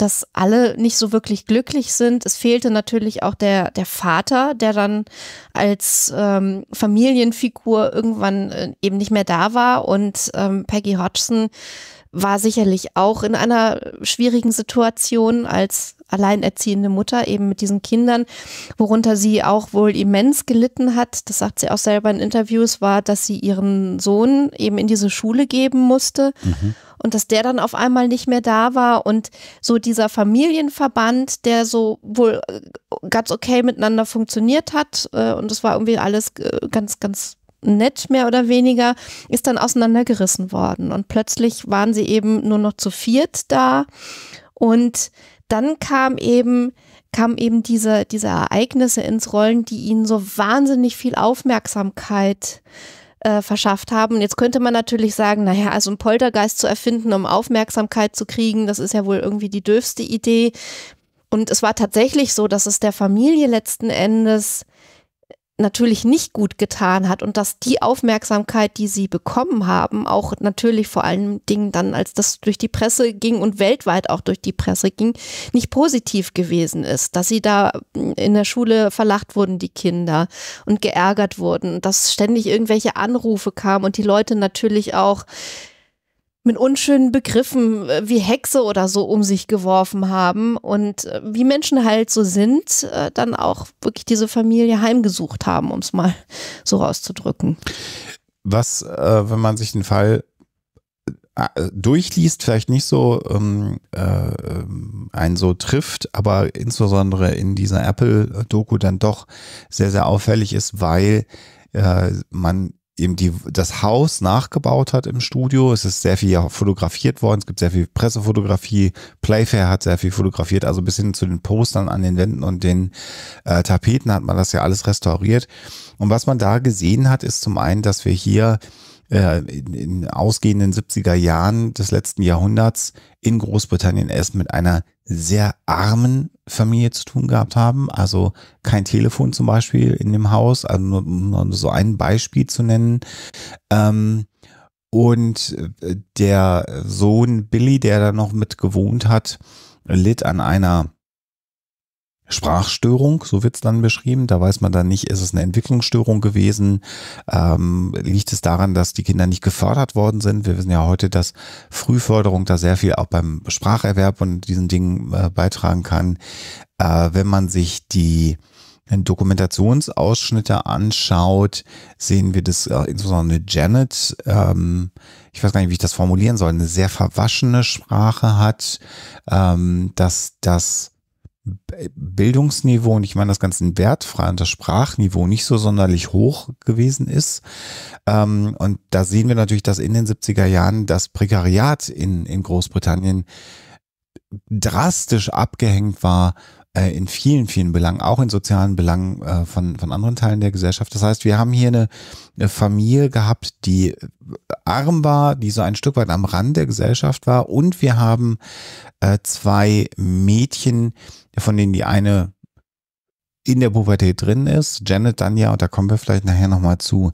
dass alle nicht so wirklich glücklich sind. Es fehlte natürlich auch der, der Vater, der dann als ähm, Familienfigur irgendwann äh, eben nicht mehr da war und ähm, Peggy Hodgson war sicherlich auch in einer schwierigen Situation als alleinerziehende Mutter eben mit diesen Kindern, worunter sie auch wohl immens gelitten hat, das sagt sie auch selber in Interviews, war, dass sie ihren Sohn eben in diese Schule geben musste. Mhm und dass der dann auf einmal nicht mehr da war und so dieser Familienverband, der so wohl äh, ganz okay miteinander funktioniert hat äh, und es war irgendwie alles äh, ganz, ganz nett mehr oder weniger, ist dann auseinandergerissen worden. Und plötzlich waren sie eben nur noch zu viert da. Und dann kam eben kam eben diese, diese Ereignisse ins Rollen, die ihnen so wahnsinnig viel Aufmerksamkeit äh, verschafft haben. Und jetzt könnte man natürlich sagen, naja, also einen Poltergeist zu erfinden, um Aufmerksamkeit zu kriegen, das ist ja wohl irgendwie die dürfste Idee. Und es war tatsächlich so, dass es der Familie letzten Endes natürlich nicht gut getan hat und dass die Aufmerksamkeit, die sie bekommen haben, auch natürlich vor allen Dingen dann, als das durch die Presse ging und weltweit auch durch die Presse ging, nicht positiv gewesen ist, dass sie da in der Schule verlacht wurden, die Kinder und geärgert wurden, dass ständig irgendwelche Anrufe kamen und die Leute natürlich auch mit unschönen Begriffen äh, wie Hexe oder so um sich geworfen haben und äh, wie Menschen halt so sind, äh, dann auch wirklich diese Familie heimgesucht haben, um es mal so rauszudrücken. Was, äh, wenn man sich den Fall durchliest, vielleicht nicht so ähm, äh, einen so trifft, aber insbesondere in dieser Apple-Doku dann doch sehr, sehr auffällig ist, weil äh, man eben die, das Haus nachgebaut hat im Studio. Es ist sehr viel fotografiert worden. Es gibt sehr viel Pressefotografie. Playfair hat sehr viel fotografiert. Also bis hin zu den Postern an den Wänden und den äh, Tapeten hat man das ja alles restauriert. Und was man da gesehen hat, ist zum einen, dass wir hier äh, in, in ausgehenden 70er Jahren des letzten Jahrhunderts in Großbritannien erst mit einer sehr armen Familie zu tun gehabt haben. Also kein Telefon zum Beispiel in dem Haus, also nur, nur so ein Beispiel zu nennen. Ähm, und äh, der Sohn Billy, der da noch mit gewohnt hat, litt an einer Sprachstörung, so wird es dann beschrieben. Da weiß man dann nicht, ist es eine Entwicklungsstörung gewesen? Ähm, liegt es daran, dass die Kinder nicht gefördert worden sind? Wir wissen ja heute, dass Frühförderung da sehr viel auch beim Spracherwerb und diesen Dingen äh, beitragen kann. Äh, wenn man sich die Dokumentationsausschnitte anschaut, sehen wir das äh, insbesondere Janet, ähm, ich weiß gar nicht, wie ich das formulieren soll, eine sehr verwaschene Sprache hat, ähm, dass das Bildungsniveau und ich meine das ganze wertfrei und das Sprachniveau nicht so sonderlich hoch gewesen ist. Ähm, und da sehen wir natürlich, dass in den 70er Jahren das Prekariat in, in Großbritannien drastisch abgehängt war äh, in vielen, vielen Belangen, auch in sozialen Belangen äh, von, von anderen Teilen der Gesellschaft. Das heißt, wir haben hier eine, eine Familie gehabt, die äh, arm war, die so ein Stück weit am Rand der Gesellschaft war und wir haben äh, zwei Mädchen, von denen die eine in der Pubertät drin ist, Janet Danja, und da kommen wir vielleicht nachher nochmal zu,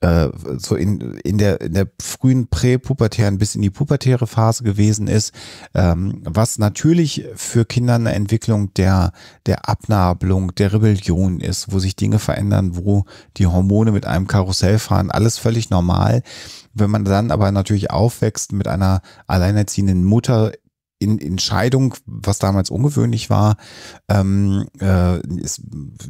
äh, so in, in, der, in der frühen präpubertären bis in die pubertäre Phase gewesen ist, ähm, was natürlich für Kinder eine Entwicklung der, der Abnabelung, der Rebellion ist, wo sich Dinge verändern, wo die Hormone mit einem Karussell fahren, alles völlig normal. Wenn man dann aber natürlich aufwächst mit einer alleinerziehenden Mutter, in Entscheidung, was damals ungewöhnlich war, ähm, äh, ist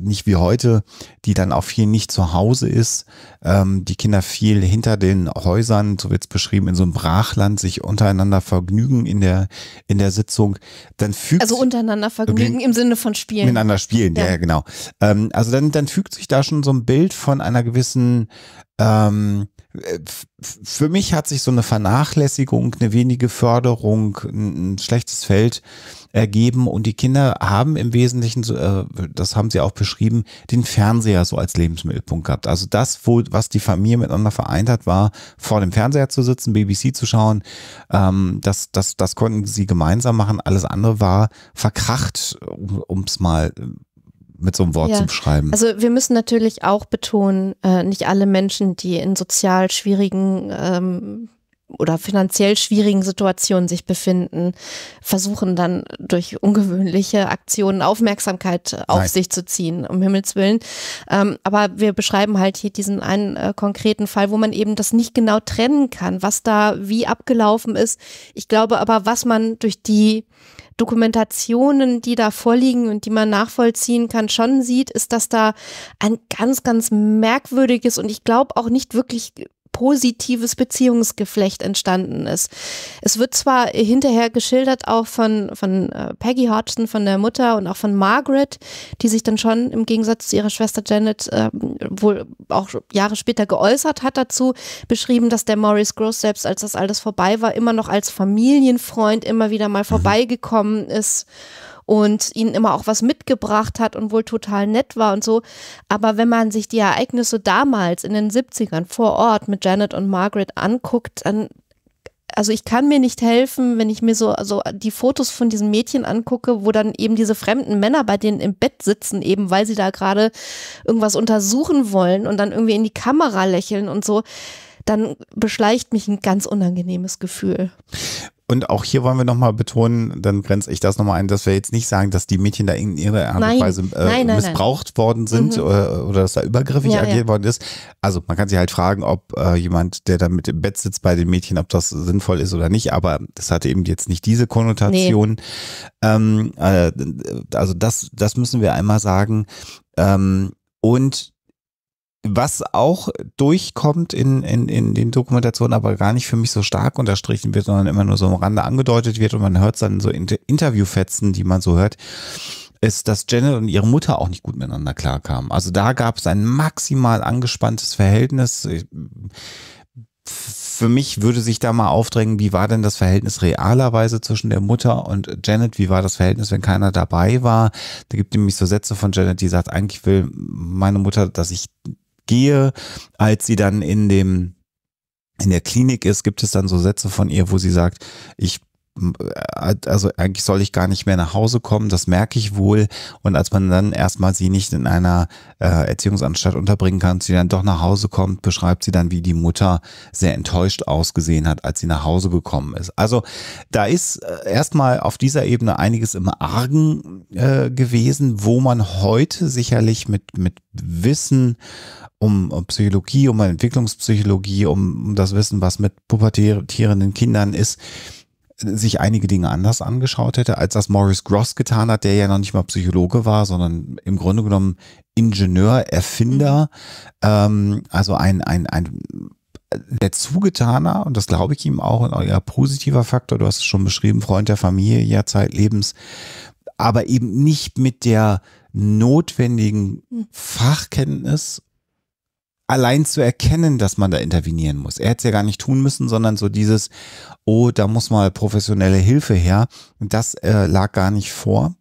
nicht wie heute, die dann auch viel nicht zu Hause ist, ähm, die Kinder viel hinter den Häusern, so wird es beschrieben, in so einem Brachland sich untereinander vergnügen in der in der Sitzung, dann fügt also untereinander vergnügen im Sinne von spielen miteinander spielen, ja, ja genau. Ähm, also dann dann fügt sich da schon so ein Bild von einer gewissen ähm, äh, für mich hat sich so eine Vernachlässigung, eine wenige Förderung, ein schlechtes Feld ergeben und die Kinder haben im Wesentlichen, äh, das haben sie auch beschrieben, den Fernseher so als Lebensmittelpunkt gehabt. Also das, wo, was die Familie miteinander vereint hat, war vor dem Fernseher zu sitzen, BBC zu schauen, ähm, das, das, das konnten sie gemeinsam machen. Alles andere war verkracht, um es mal äh, mit so einem Wort ja. zu beschreiben. Also wir müssen natürlich auch betonen, äh, nicht alle Menschen, die in sozial schwierigen ähm, oder finanziell schwierigen Situationen sich befinden, versuchen dann durch ungewöhnliche Aktionen Aufmerksamkeit auf Nein. sich zu ziehen, um Himmels Willen. Ähm, aber wir beschreiben halt hier diesen einen äh, konkreten Fall, wo man eben das nicht genau trennen kann, was da wie abgelaufen ist. Ich glaube aber, was man durch die Dokumentationen, die da vorliegen und die man nachvollziehen kann, schon sieht, ist, dass da ein ganz, ganz merkwürdiges und ich glaube auch nicht wirklich positives Beziehungsgeflecht entstanden ist. Es wird zwar hinterher geschildert auch von, von äh, Peggy Hodgson, von der Mutter und auch von Margaret, die sich dann schon im Gegensatz zu ihrer Schwester Janet äh, wohl auch Jahre später geäußert hat dazu, beschrieben, dass der Morris Gross selbst, als das alles vorbei war, immer noch als Familienfreund immer wieder mal mhm. vorbeigekommen ist und ihnen immer auch was mitgebracht hat und wohl total nett war und so. Aber wenn man sich die Ereignisse damals in den 70ern vor Ort mit Janet und Margaret anguckt, dann also ich kann mir nicht helfen, wenn ich mir so also die Fotos von diesen Mädchen angucke, wo dann eben diese fremden Männer bei denen im Bett sitzen, eben weil sie da gerade irgendwas untersuchen wollen und dann irgendwie in die Kamera lächeln und so, dann beschleicht mich ein ganz unangenehmes Gefühl. Und auch hier wollen wir nochmal betonen, dann grenze ich das nochmal ein, dass wir jetzt nicht sagen, dass die Mädchen da in ihrer Art und Weise äh, nein, nein, missbraucht nein. worden sind mhm. oder, äh, oder, dass da übergriffig ja, agiert ja. worden ist. Also man kann sich halt fragen, ob äh, jemand, der da mit im Bett sitzt bei den Mädchen, ob das sinnvoll ist oder nicht. Aber das hatte eben jetzt nicht diese Konnotation. Nee. Ähm, äh, also das, das müssen wir einmal sagen. Ähm, und was auch durchkommt in, in, in den Dokumentationen, aber gar nicht für mich so stark unterstrichen wird, sondern immer nur so am Rande angedeutet wird und man hört dann so Inter Interviewfetzen, die man so hört, ist, dass Janet und ihre Mutter auch nicht gut miteinander klarkamen. Also da gab es ein maximal angespanntes Verhältnis. Für mich würde sich da mal aufdrängen, wie war denn das Verhältnis realerweise zwischen der Mutter und Janet? Wie war das Verhältnis, wenn keiner dabei war? Da gibt nämlich so Sätze von Janet, die sagt, eigentlich will meine Mutter, dass ich gehe, als sie dann in dem in der Klinik ist, gibt es dann so Sätze von ihr, wo sie sagt, ich äh, also eigentlich soll ich gar nicht mehr nach Hause kommen, das merke ich wohl. Und als man dann erstmal sie nicht in einer äh, Erziehungsanstalt unterbringen kann, sie dann doch nach Hause kommt, beschreibt sie dann, wie die Mutter sehr enttäuscht ausgesehen hat, als sie nach Hause gekommen ist. Also da ist äh, erstmal auf dieser Ebene einiges im Argen äh, gewesen, wo man heute sicherlich mit, mit Wissen um, Psychologie, um Entwicklungspsychologie, um, das Wissen, was mit pubertierenden Kindern ist, sich einige Dinge anders angeschaut hätte, als das Morris Gross getan hat, der ja noch nicht mal Psychologe war, sondern im Grunde genommen Ingenieur, Erfinder, mhm. ähm, also ein, ein, ein der Zugetaner, und das glaube ich ihm auch, ein euer positiver Faktor, du hast es schon beschrieben, Freund der Familie, Jahrzeit Lebens, aber eben nicht mit der notwendigen mhm. Fachkenntnis allein zu erkennen, dass man da intervenieren muss. Er hätte es ja gar nicht tun müssen, sondern so dieses, oh, da muss mal professionelle Hilfe her, das äh, lag gar nicht vor.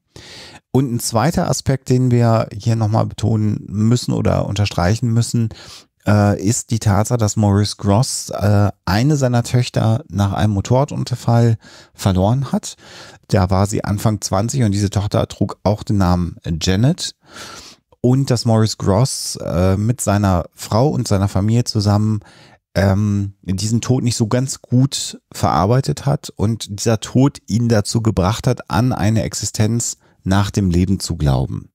Und ein zweiter Aspekt, den wir hier nochmal betonen müssen oder unterstreichen müssen, äh, ist die Tatsache, dass Maurice Gross äh, eine seiner Töchter nach einem Motorradunterfall verloren hat. Da war sie Anfang 20 und diese Tochter trug auch den Namen Janet und dass Maurice Gross äh, mit seiner Frau und seiner Familie zusammen ähm, diesen Tod nicht so ganz gut verarbeitet hat und dieser Tod ihn dazu gebracht hat, an eine Existenz nach dem Leben zu glauben.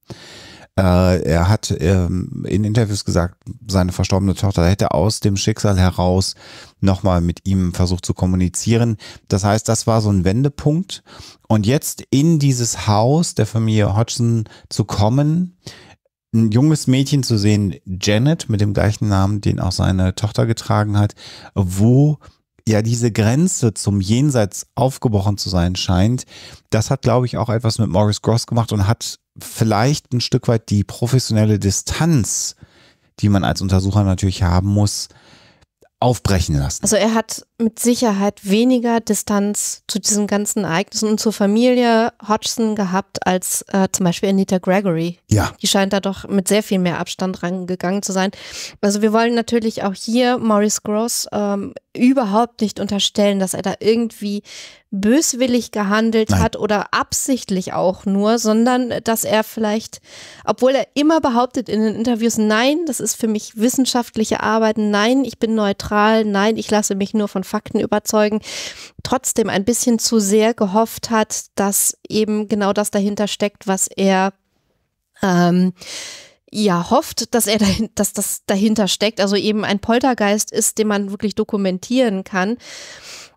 Äh, er hat ähm, in Interviews gesagt, seine verstorbene Tochter hätte aus dem Schicksal heraus nochmal mit ihm versucht zu kommunizieren. Das heißt, das war so ein Wendepunkt. Und jetzt in dieses Haus der Familie Hodgson zu kommen, ein junges Mädchen zu sehen, Janet, mit dem gleichen Namen, den auch seine Tochter getragen hat, wo ja diese Grenze zum Jenseits aufgebrochen zu sein scheint. Das hat, glaube ich, auch etwas mit Morris Gross gemacht und hat vielleicht ein Stück weit die professionelle Distanz, die man als Untersucher natürlich haben muss, aufbrechen lassen. Also er hat mit Sicherheit weniger Distanz zu diesen ganzen Ereignissen und zur Familie Hodgson gehabt als äh, zum Beispiel Anita Gregory. Ja. Die scheint da doch mit sehr viel mehr Abstand rangegangen zu sein. Also wir wollen natürlich auch hier Maurice Gross ähm, überhaupt nicht unterstellen, dass er da irgendwie böswillig gehandelt Nein. hat oder absichtlich auch nur, sondern äh, dass er vielleicht, obwohl er immer behauptet in den Interviews, nein, das ist für mich wissenschaftliche Arbeit, nein, ich bin neutral, nein, ich lasse mich nur von Fakten überzeugen, trotzdem ein bisschen zu sehr gehofft hat, dass eben genau das dahinter steckt, was er ähm, ja hofft, dass er dahin, dass das dahinter steckt, also eben ein Poltergeist ist, den man wirklich dokumentieren kann.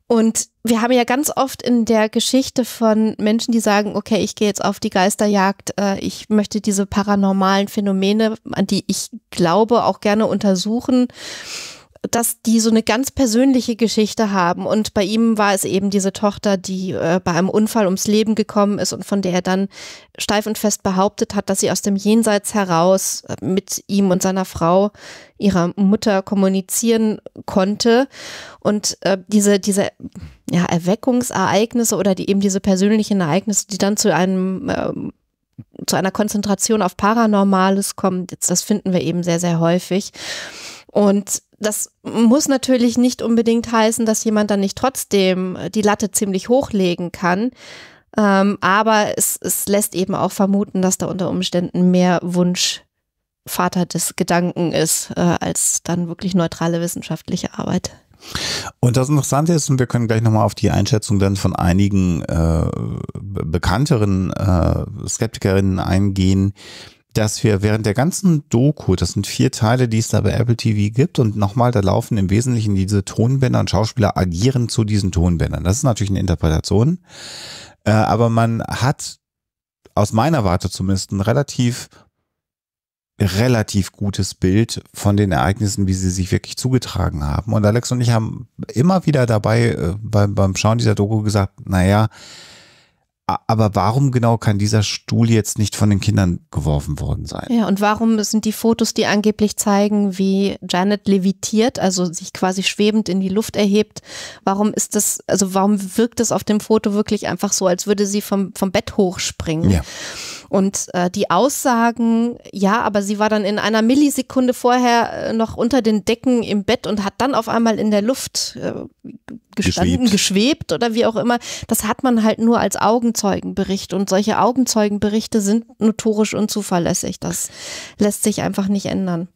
Und wir haben ja ganz oft in der Geschichte von Menschen, die sagen, okay, ich gehe jetzt auf die Geisterjagd, äh, ich möchte diese paranormalen Phänomene, an die ich glaube, auch gerne untersuchen dass die so eine ganz persönliche Geschichte haben. Und bei ihm war es eben diese Tochter, die äh, bei einem Unfall ums Leben gekommen ist und von der er dann steif und fest behauptet hat, dass sie aus dem Jenseits heraus äh, mit ihm und seiner Frau, ihrer Mutter, kommunizieren konnte. Und äh, diese, diese ja, Erweckungsereignisse oder die eben diese persönlichen Ereignisse, die dann zu einem äh, zu einer Konzentration auf Paranormales kommen, das finden wir eben sehr, sehr häufig. Und das muss natürlich nicht unbedingt heißen, dass jemand dann nicht trotzdem äh, die Latte ziemlich hochlegen kann. Ähm, aber es, es lässt eben auch vermuten, dass da unter Umständen mehr Wunsch Vater des Gedanken ist, äh, als dann wirklich neutrale wissenschaftliche Arbeit. Und das Interessante ist, und wir können gleich nochmal auf die Einschätzung dann von einigen äh, bekannteren äh, Skeptikerinnen eingehen, dass wir während der ganzen Doku, das sind vier Teile, die es da bei Apple TV gibt, und nochmal, da laufen im Wesentlichen diese Tonbänder und Schauspieler agieren zu diesen Tonbändern. Das ist natürlich eine Interpretation, äh, aber man hat aus meiner Warte zumindest ein relativ relativ gutes Bild von den Ereignissen, wie sie sich wirklich zugetragen haben. Und Alex und ich haben immer wieder dabei äh, beim, beim Schauen dieser Doku gesagt, naja, ja aber warum genau kann dieser Stuhl jetzt nicht von den Kindern geworfen worden sein? Ja, und warum sind die Fotos, die angeblich zeigen, wie Janet levitiert, also sich quasi schwebend in die Luft erhebt, warum ist das, also warum wirkt es auf dem Foto wirklich einfach so, als würde sie vom, vom Bett hochspringen? Ja. Und äh, die Aussagen, ja, aber sie war dann in einer Millisekunde vorher äh, noch unter den Decken im Bett und hat dann auf einmal in der Luft äh, gestanden, geschwebt. geschwebt oder wie auch immer. Das hat man halt nur als Augenzeugenbericht und solche Augenzeugenberichte sind notorisch unzuverlässig. Das lässt sich einfach nicht ändern.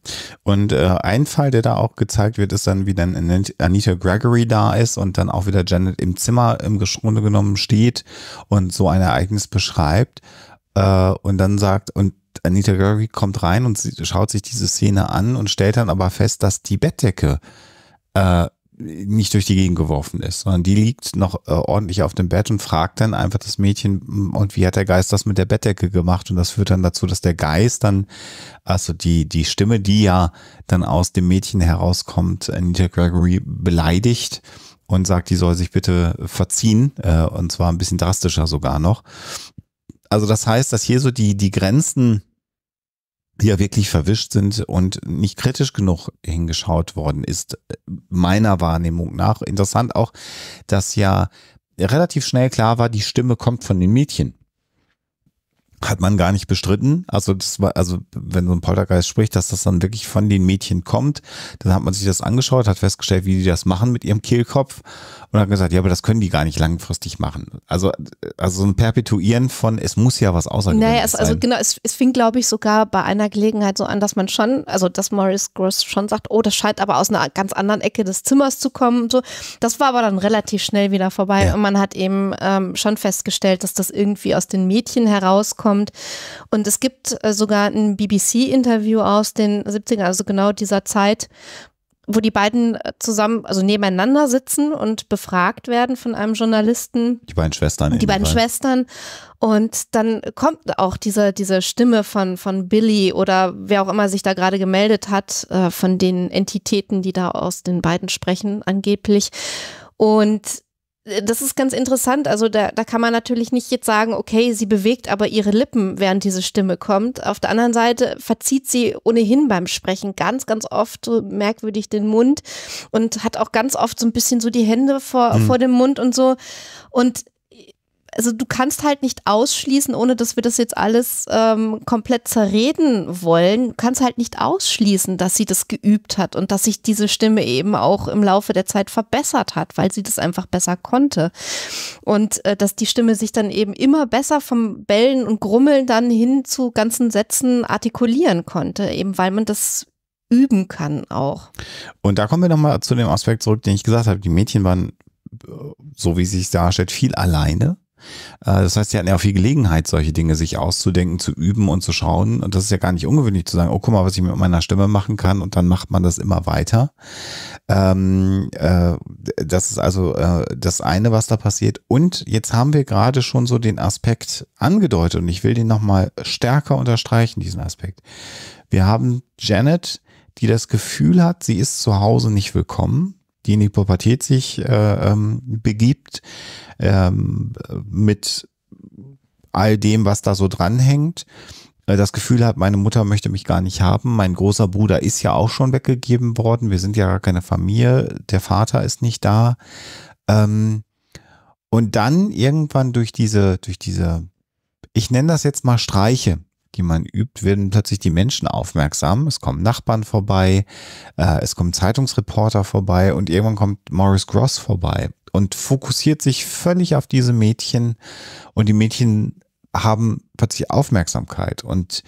Und äh, ein Fall, der da auch gezeigt wird, ist dann, wie dann Anita Gregory da ist und dann auch wieder Janet im Zimmer im Grunde genommen steht und so ein Ereignis beschreibt. Äh, und dann sagt, und Anita Gurry kommt rein und sie, schaut sich diese Szene an und stellt dann aber fest, dass die Bettdecke äh, nicht durch die Gegend geworfen ist, sondern die liegt noch äh, ordentlich auf dem Bett und fragt dann einfach das Mädchen, und wie hat der Geist das mit der Bettdecke gemacht? Und das führt dann dazu, dass der Geist dann, also die, die Stimme, die ja dann aus dem Mädchen herauskommt, Anita Gregory beleidigt und sagt, die soll sich bitte verziehen, äh, und zwar ein bisschen drastischer sogar noch. Also das heißt, dass hier so die, die Grenzen ja wirklich verwischt sind und nicht kritisch genug hingeschaut worden ist, meiner Wahrnehmung nach. Interessant auch, dass ja relativ schnell klar war, die Stimme kommt von den Mädchen hat man gar nicht bestritten. Also das war, also wenn so ein Poltergeist spricht, dass das dann wirklich von den Mädchen kommt, dann hat man sich das angeschaut, hat festgestellt, wie die das machen mit ihrem Kehlkopf und hat gesagt, ja, aber das können die gar nicht langfristig machen. Also also so ein Perpetuieren von, es muss ja was außergewöhnliches naja, es, also sein. Also genau, es, es fing glaube ich sogar bei einer Gelegenheit so an, dass man schon, also dass Maurice Gross schon sagt, oh, das scheint aber aus einer ganz anderen Ecke des Zimmers zu kommen. und So, das war aber dann relativ schnell wieder vorbei ja. und man hat eben ähm, schon festgestellt, dass das irgendwie aus den Mädchen herauskommt vorkommt. Und es gibt äh, sogar ein BBC-Interview aus den 70ern, also genau dieser Zeit, wo die beiden äh, zusammen, also nebeneinander sitzen und befragt werden von einem Journalisten. Die beiden Schwestern. Die beiden Fall. Schwestern. Und dann kommt auch diese, diese Stimme von, von Billy oder wer auch immer sich da gerade gemeldet hat, äh, von den Entitäten, die da aus den beiden sprechen, angeblich. Und äh, das ist ganz interessant. Also da, da kann man natürlich nicht jetzt sagen, okay, sie bewegt aber ihre Lippen, während diese Stimme kommt. Auf der anderen Seite verzieht sie ohnehin beim Sprechen ganz, ganz oft so merkwürdig den Mund und hat auch ganz oft so ein bisschen so die Hände vor, mhm. vor dem Mund und so. Und also du kannst halt nicht ausschließen, ohne dass wir das jetzt alles ähm, komplett zerreden wollen, du kannst halt nicht ausschließen, dass sie das geübt hat und dass sich diese Stimme eben auch im Laufe der Zeit verbessert hat, weil sie das einfach besser konnte. Und äh, dass die Stimme sich dann eben immer besser vom Bellen und Grummeln dann hin zu ganzen Sätzen artikulieren konnte, eben weil man das üben kann auch. Und da kommen wir nochmal zu dem Aspekt zurück, den ich gesagt habe, die Mädchen waren äh, so wie es sich darstellt, viel alleine. Äh, das heißt, sie hatten ja auch viel Gelegenheit, solche Dinge sich auszudenken, zu üben und zu schauen. Und das ist ja gar nicht ungewöhnlich zu sagen, oh, guck mal, was ich mit meiner Stimme machen kann. Und dann macht man das immer weiter. Ähm, äh, das ist also äh, das eine, was da passiert. Und jetzt haben wir gerade schon so den Aspekt angedeutet. Und ich will den nochmal stärker unterstreichen, diesen Aspekt. Wir haben Janet, die das Gefühl hat, sie ist zu Hause nicht willkommen die in die Pubertät sich äh, ähm, begibt, ähm, mit all dem, was da so dranhängt, äh, das Gefühl hat, meine Mutter möchte mich gar nicht haben, mein großer Bruder ist ja auch schon weggegeben worden, wir sind ja gar keine Familie, der Vater ist nicht da. Ähm, und dann irgendwann durch diese, durch diese, ich nenne das jetzt mal Streiche, die man übt, werden plötzlich die Menschen aufmerksam. Es kommen Nachbarn vorbei, äh, es kommen Zeitungsreporter vorbei und irgendwann kommt Morris Gross vorbei und fokussiert sich völlig auf diese Mädchen und die Mädchen haben plötzlich Aufmerksamkeit und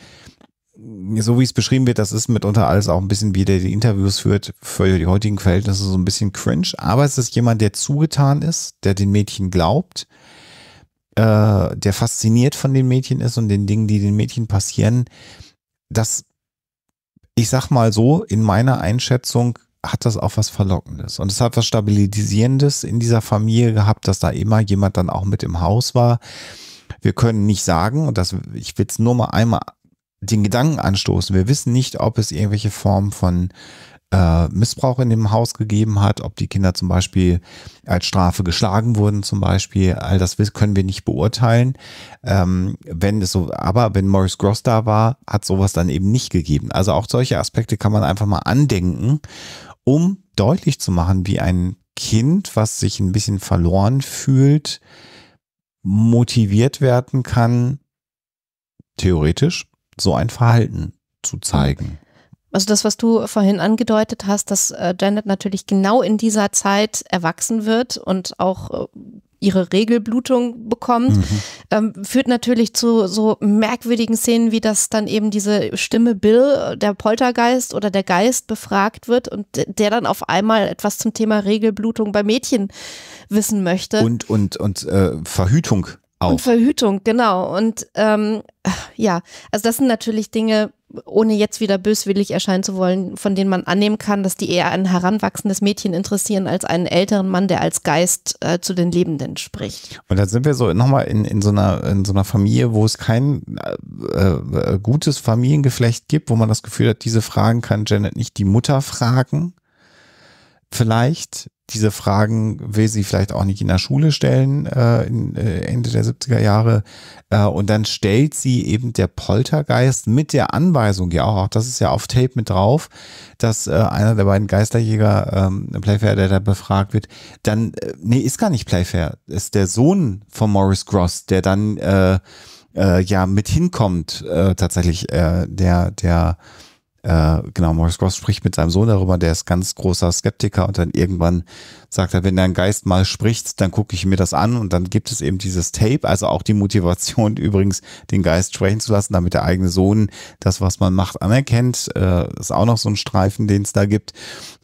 äh, so wie es beschrieben wird, das ist mitunter alles auch ein bisschen, wie der die Interviews führt, für die heutigen Verhältnisse so ein bisschen cringe. Aber es ist jemand, der zugetan ist, der den Mädchen glaubt, äh, der fasziniert von den Mädchen ist und den Dingen, die den Mädchen passieren, das, ich sag mal so, in meiner Einschätzung hat das auch was Verlockendes. Und es hat was Stabilisierendes in dieser Familie gehabt, dass da immer jemand dann auch mit im Haus war. Wir können nicht sagen, und das, ich will es nur mal einmal den Gedanken anstoßen. Wir wissen nicht, ob es irgendwelche Formen von äh, Missbrauch in dem Haus gegeben hat, ob die Kinder zum Beispiel als Strafe geschlagen wurden, zum Beispiel, all das können wir nicht beurteilen. Ähm, wenn es so, aber wenn Morris Gross da war, hat sowas dann eben nicht gegeben. Also auch solche Aspekte kann man einfach mal andenken, um deutlich zu machen, wie ein Kind, was sich ein bisschen verloren fühlt, motiviert werden kann, theoretisch so ein Verhalten zu zeigen. Also das, was du vorhin angedeutet hast, dass äh, Janet natürlich genau in dieser Zeit erwachsen wird und auch äh, ihre Regelblutung bekommt, mhm. ähm, führt natürlich zu so merkwürdigen Szenen, wie das dann eben diese Stimme Bill, äh, der Poltergeist oder der Geist befragt wird und der dann auf einmal etwas zum Thema Regelblutung bei Mädchen wissen möchte. Und, und, und äh, Verhütung auch. Und Verhütung, genau. Und ähm, ja, also das sind natürlich Dinge, ohne jetzt wieder böswillig erscheinen zu wollen, von denen man annehmen kann, dass die eher ein heranwachsendes Mädchen interessieren als einen älteren Mann, der als Geist äh, zu den Lebenden spricht. Und da sind wir so nochmal in, in, so einer, in so einer Familie, wo es kein äh, äh, gutes Familiengeflecht gibt, wo man das Gefühl hat, diese Fragen kann Janet nicht die Mutter fragen. Vielleicht, diese Fragen will sie vielleicht auch nicht in der Schule stellen, äh, in, äh, Ende der 70er Jahre. Äh, und dann stellt sie eben der Poltergeist mit der Anweisung, ja auch, das ist ja auf Tape mit drauf, dass äh, einer der beiden Geisterjäger, ähm, Playfair, der da befragt wird, dann, äh, nee, ist gar nicht Playfair, ist der Sohn von Morris Gross, der dann äh, äh, ja mit hinkommt, äh, tatsächlich, äh, der, der äh, genau, Morris Cross spricht mit seinem Sohn darüber, der ist ganz großer Skeptiker und dann irgendwann sagt er, wenn dein Geist mal spricht, dann gucke ich mir das an und dann gibt es eben dieses Tape, also auch die Motivation übrigens, den Geist sprechen zu lassen, damit der eigene Sohn das, was man macht, anerkennt. Äh, ist auch noch so ein Streifen, den es da gibt.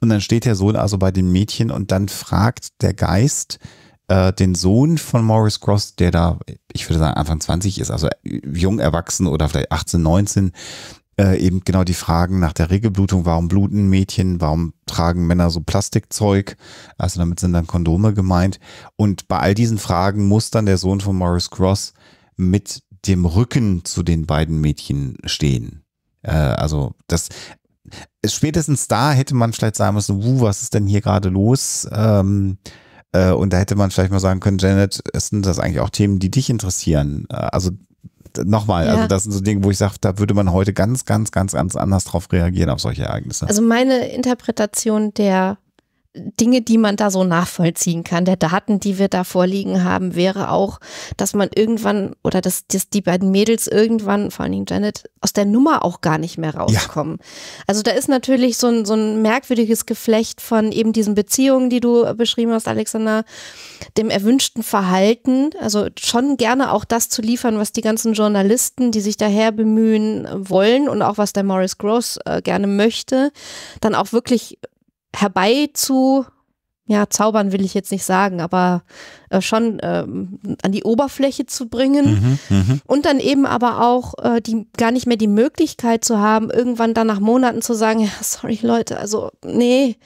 Und dann steht der Sohn also bei den Mädchen und dann fragt der Geist, äh, den Sohn von Morris Cross, der da, ich würde sagen, Anfang 20 ist, also jung erwachsen oder vielleicht 18, 19, äh, eben genau die Fragen nach der Regelblutung, warum bluten Mädchen, warum tragen Männer so Plastikzeug, also damit sind dann Kondome gemeint. Und bei all diesen Fragen muss dann der Sohn von Morris Cross mit dem Rücken zu den beiden Mädchen stehen. Äh, also das spätestens da hätte man vielleicht sagen müssen, wuh, was ist denn hier gerade los? Ähm, äh, und da hätte man vielleicht mal sagen können, Janet, es sind das eigentlich auch Themen, die dich interessieren. Äh, also nochmal, also ja. also das sind so Dinge, wo ich sage, da würde man heute ganz, ganz, ganz, ganz anders drauf reagieren auf solche Ereignisse. Also meine Interpretation der Dinge, die man da so nachvollziehen kann, der Daten, die wir da vorliegen haben, wäre auch, dass man irgendwann oder dass, dass die beiden Mädels irgendwann, vor allen Dingen Janet, aus der Nummer auch gar nicht mehr rauskommen. Ja. Also da ist natürlich so ein, so ein merkwürdiges Geflecht von eben diesen Beziehungen, die du beschrieben hast, Alexander, dem erwünschten Verhalten, also schon gerne auch das zu liefern, was die ganzen Journalisten, die sich daher bemühen wollen und auch was der Morris Gross äh, gerne möchte, dann auch wirklich herbei zu ja, zaubern will ich jetzt nicht sagen, aber äh, schon ähm, an die Oberfläche zu bringen mhm, mhm, und dann eben aber auch äh, die gar nicht mehr die Möglichkeit zu haben, irgendwann dann nach Monaten zu sagen, ja, sorry Leute, also nee,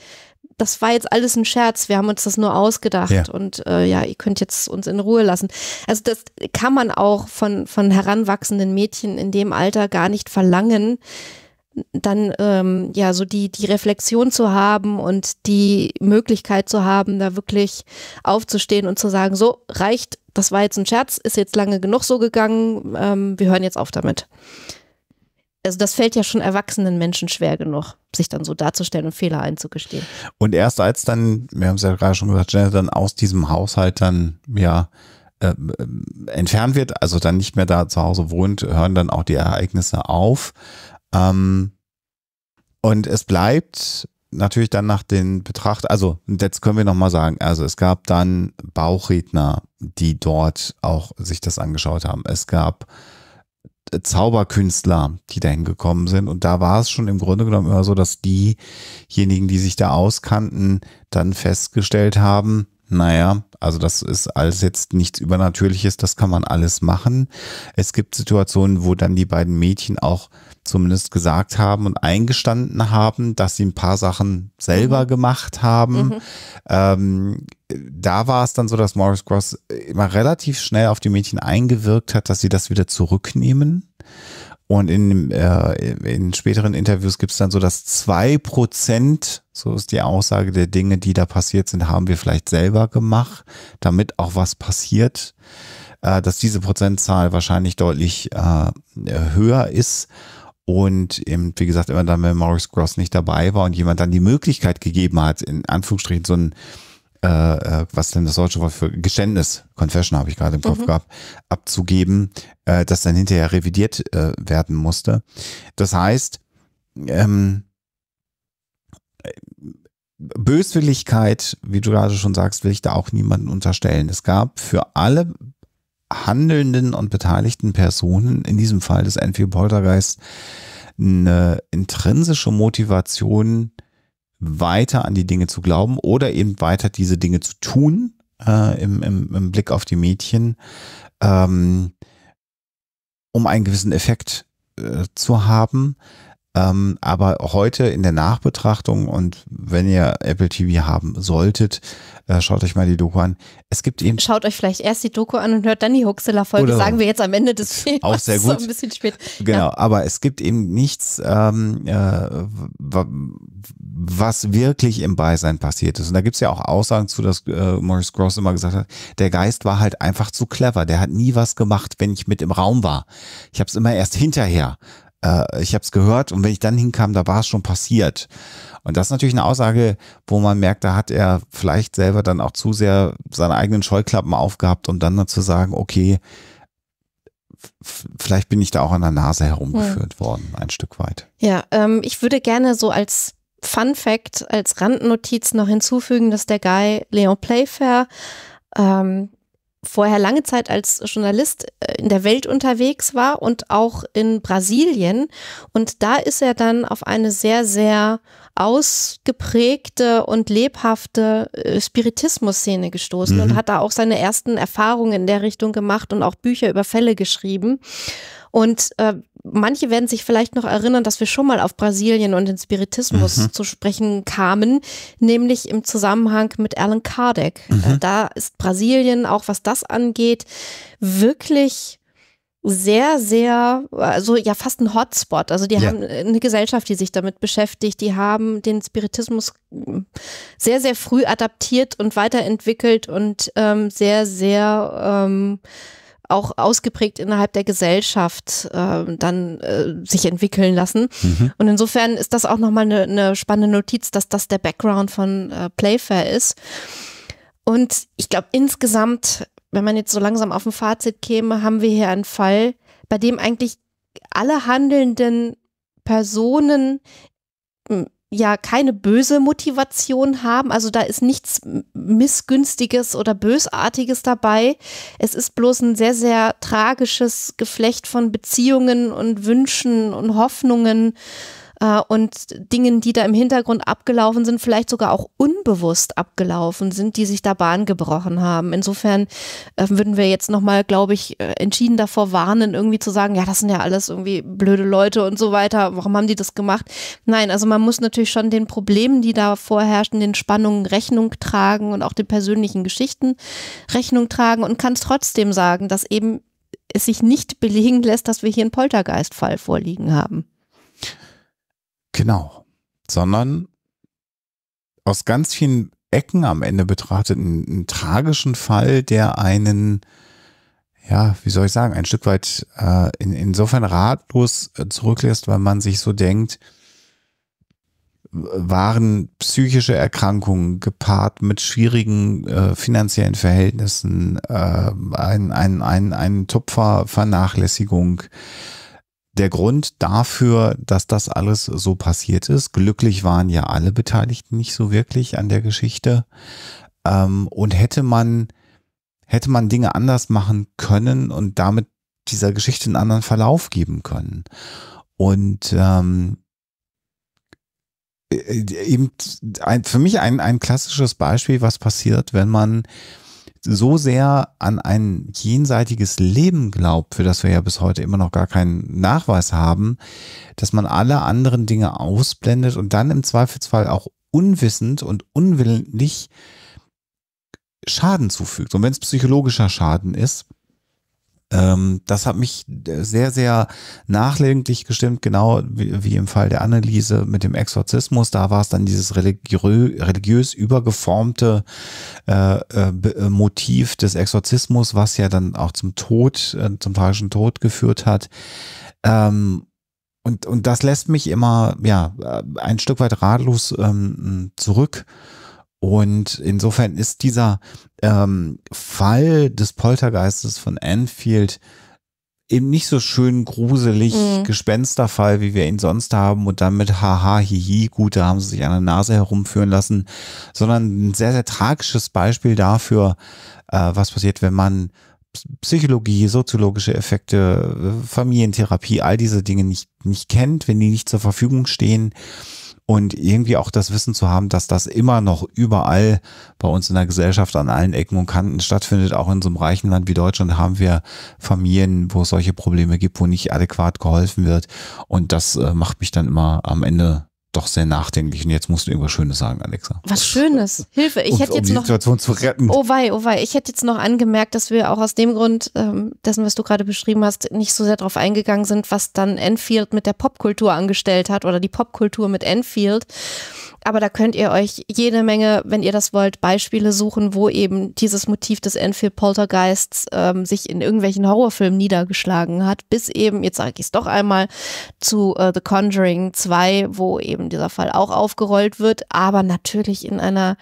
das war jetzt alles ein Scherz, wir haben uns das nur ausgedacht ja. und äh, ja, ihr könnt jetzt uns in Ruhe lassen. Also das kann man auch von von heranwachsenden Mädchen in dem Alter gar nicht verlangen, dann ähm, ja so die die Reflexion zu haben und die Möglichkeit zu haben, da wirklich aufzustehen und zu sagen, so reicht, das war jetzt ein Scherz, ist jetzt lange genug so gegangen, ähm, wir hören jetzt auf damit. Also das fällt ja schon erwachsenen Menschen schwer genug, sich dann so darzustellen und Fehler einzugestehen. Und erst als dann, wir haben es ja gerade schon gesagt, dann aus diesem Haushalt dann ja äh, äh, entfernt wird, also dann nicht mehr da zu Hause wohnt, hören dann auch die Ereignisse auf. Ähm, und es bleibt natürlich dann nach den Betracht, also jetzt können wir nochmal sagen, also es gab dann Bauchredner, die dort auch sich das angeschaut haben. Es gab äh, Zauberkünstler, die dahin gekommen sind. Und da war es schon im Grunde genommen immer so, dass diejenigen, die sich da auskannten, dann festgestellt haben, naja, also das ist alles jetzt nichts Übernatürliches, das kann man alles machen. Es gibt Situationen, wo dann die beiden Mädchen auch zumindest gesagt haben und eingestanden haben, dass sie ein paar Sachen selber mhm. gemacht haben. Mhm. Ähm, da war es dann so, dass Morris Cross immer relativ schnell auf die Mädchen eingewirkt hat, dass sie das wieder zurücknehmen. Und in, äh, in späteren Interviews gibt es dann so, dass zwei Prozent, so ist die Aussage der Dinge, die da passiert sind, haben wir vielleicht selber gemacht, damit auch was passiert, äh, dass diese Prozentzahl wahrscheinlich deutlich äh, höher ist. Und eben, ähm, wie gesagt, immer dann, wenn Maurice Gross nicht dabei war und jemand dann die Möglichkeit gegeben hat, in Anführungsstrichen so ein, äh, äh, was denn das deutsche Wort für Geständnis, Confession habe ich gerade im Kopf mhm. gehabt, abzugeben, äh, das dann hinterher revidiert äh, werden musste. Das heißt, ähm, Böswilligkeit, wie du gerade schon sagst, will ich da auch niemanden unterstellen. Es gab für alle handelnden und beteiligten Personen, in diesem Fall des Enfield Poltergeist, eine intrinsische Motivation, weiter an die Dinge zu glauben oder eben weiter diese Dinge zu tun äh, im, im, im, Blick auf die Mädchen, ähm, um einen gewissen Effekt äh, zu haben, ähm, aber heute in der Nachbetrachtung und wenn ihr Apple TV haben solltet, äh, schaut euch mal die Doku an. Es gibt eben. Schaut euch vielleicht erst die Doku an und hört dann die Huxela-Folge. Sagen wir jetzt am Ende des Films. Auch sehr gut. So ein bisschen spät. Genau, ja. aber es gibt eben nichts, ähm, äh, was wirklich im Beisein passiert ist. Und da gibt es ja auch Aussagen zu, dass äh, Maurice Gross immer gesagt hat, der Geist war halt einfach zu clever. Der hat nie was gemacht, wenn ich mit im Raum war. Ich habe es immer erst hinterher äh, ich habe es gehört und wenn ich dann hinkam, da war es schon passiert. Und das ist natürlich eine Aussage, wo man merkt, da hat er vielleicht selber dann auch zu sehr seine eigenen Scheuklappen aufgehabt, um dann, dann zu sagen, okay, vielleicht bin ich da auch an der Nase herumgeführt ja. Hm. worden, ein Stück weit. Ja, ähm, ich würde gerne so als Fun Fact, als Randnotiz noch hinzufügen, dass der Guy Leon Playfair ähm, vorher lange Zeit als Journalist äh, in der Welt unterwegs war und auch in Brasilien. Und da ist er dann auf eine sehr, sehr ausgeprägte und lebhafte äh, Spiritismus-Szene gestoßen mhm. und hat da auch seine ersten Erfahrungen in der Richtung gemacht und auch Bücher über Fälle geschrieben. Und äh, manche werden sich vielleicht noch erinnern, dass wir schon mal auf Brasilien und den Spiritismus mhm. zu sprechen kamen, nämlich im Zusammenhang mit Alan Kardec. Äh, mhm. Da ist Brasilien, auch was das angeht, wirklich sehr, sehr, also ja fast ein Hotspot. Also die ja. haben eine Gesellschaft, die sich damit beschäftigt. Die haben den Spiritismus hm, sehr, sehr früh adaptiert und weiterentwickelt und ähm, sehr, sehr ähm, auch ausgeprägt innerhalb der Gesellschaft äh, dann äh, sich entwickeln lassen. Mhm. Und insofern ist das auch nochmal eine, eine spannende Notiz, dass das der Background von äh, Playfair ist. Und ich glaube, insgesamt, wenn man jetzt so langsam auf ein Fazit käme, haben wir hier einen Fall, bei dem eigentlich alle handelnden Personen hm, ja keine böse Motivation haben. Also da ist nichts Missgünstiges oder Bösartiges dabei. Es ist bloß ein sehr, sehr tragisches Geflecht von Beziehungen und Wünschen und Hoffnungen äh, und Dingen, die da im Hintergrund abgelaufen sind, vielleicht sogar auch unbewusst abgelaufen sind, die sich da Bahn gebrochen haben. Insofern äh, würden wir jetzt nochmal, glaube ich, äh, entschieden davor warnen, irgendwie zu sagen, ja, das sind ja alles irgendwie blöde Leute und so weiter. Warum haben die das gemacht? Nein, also man muss natürlich schon den Problemen, die da vorherrschen, den Spannungen Rechnung tragen und auch den persönlichen Geschichten Rechnung tragen und kann es trotzdem sagen, dass eben es sich nicht belegen lässt, dass wir hier einen Poltergeistfall vorliegen haben. Genau. Sondern aus ganz vielen Ecken am Ende betrachtet einen, einen tragischen Fall, der einen, ja, wie soll ich sagen, ein Stück weit äh, in, insofern ratlos äh, zurücklässt, weil man sich so denkt, waren psychische Erkrankungen gepaart mit schwierigen äh, finanziellen Verhältnissen, äh, ein, ein, ein, ein Tupfer, Vernachlässigung, der Grund dafür, dass das alles so passiert ist. Glücklich waren ja alle Beteiligten nicht so wirklich an der Geschichte. Ähm, und hätte man, hätte man Dinge anders machen können und damit dieser Geschichte einen anderen Verlauf geben können. Und ähm, äh, äh, eben ein, für mich ein, ein klassisches Beispiel, was passiert, wenn man so sehr an ein jenseitiges Leben glaubt, für das wir ja bis heute immer noch gar keinen Nachweis haben, dass man alle anderen Dinge ausblendet und dann im Zweifelsfall auch unwissend und unwillentlich Schaden zufügt. Und wenn es psychologischer Schaden ist, ähm, das hat mich äh, sehr, sehr nachdenklich gestimmt, genau wie, im Fall der Anneliese mit dem Exorzismus. Da war es dann dieses religiö religiös übergeformte äh, äh, äh, Motiv des Exorzismus, was ja dann auch zum Tod, äh, zum tragischen Tod geführt hat. Ähm, und, und das lässt mich immer ja äh, ein Stück weit ratlos ähm, zurück. Und insofern ist dieser ähm, Fall des Poltergeistes von Anfield eben nicht so schön gruselig mhm. Gespensterfall, wie wir ihn sonst haben und dann mit haha, hihi, gut, da haben sie sich an der Nase herumführen lassen, sondern ein sehr, sehr tragisches Beispiel dafür, äh, was passiert, wenn man Psychologie, soziologische Effekte, äh, Familientherapie, all diese Dinge nicht, nicht kennt, wenn die nicht zur Verfügung stehen und irgendwie auch das Wissen zu haben, dass das immer noch überall bei uns in der Gesellschaft an allen Ecken und Kanten stattfindet. Auch in so einem reichen Land wie Deutschland haben wir Familien, wo es solche Probleme gibt, wo nicht adäquat geholfen wird. Und das äh, macht mich dann immer am Ende doch sehr nachdenklich. Und jetzt musst du irgendwas Schönes sagen, Alexa. Was Schönes? Hilfe. Ich um, hätte jetzt um die noch, Situation zu retten. Oh wei, oh wei. Ich hätte jetzt noch angemerkt, dass wir auch aus dem Grund ähm, dessen, was du gerade beschrieben hast, nicht so sehr darauf eingegangen sind, was dann Enfield mit der Popkultur angestellt hat oder die Popkultur mit Enfield. Aber da könnt ihr euch jede Menge, wenn ihr das wollt, Beispiele suchen, wo eben dieses Motiv des Enfield Poltergeists ähm, sich in irgendwelchen Horrorfilmen niedergeschlagen hat, bis eben, jetzt sage ich es doch einmal, zu äh, The Conjuring 2, wo eben eben dieser Fall auch aufgerollt wird, aber natürlich in einer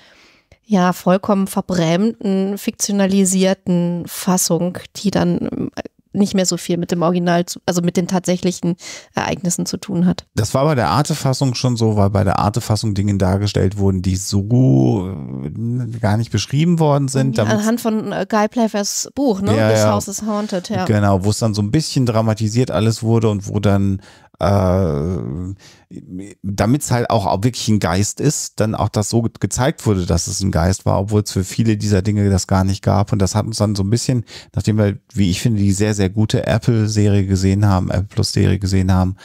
ja vollkommen verbrämten, fiktionalisierten Fassung, die dann äh, nicht mehr so viel mit dem Original, also mit den tatsächlichen Ereignissen zu tun hat. Das war bei der Artefassung schon so, weil bei der Artefassung Dinge dargestellt wurden, die so äh, gar nicht beschrieben worden sind. Ja, anhand von äh, Guy Plavers Buch, ne? Ja, This ja. House is Haunted, ja. Genau, wo es dann so ein bisschen dramatisiert alles wurde und wo dann äh, damit es halt auch, auch wirklich ein Geist ist, dann auch das so gezeigt wurde, dass es ein Geist war, obwohl es für viele dieser Dinge das gar nicht gab. Und das hat uns dann so ein bisschen, nachdem wir, wie ich finde, die sehr, sehr gute Apple-Serie gesehen haben, Apple Plus-Serie gesehen haben,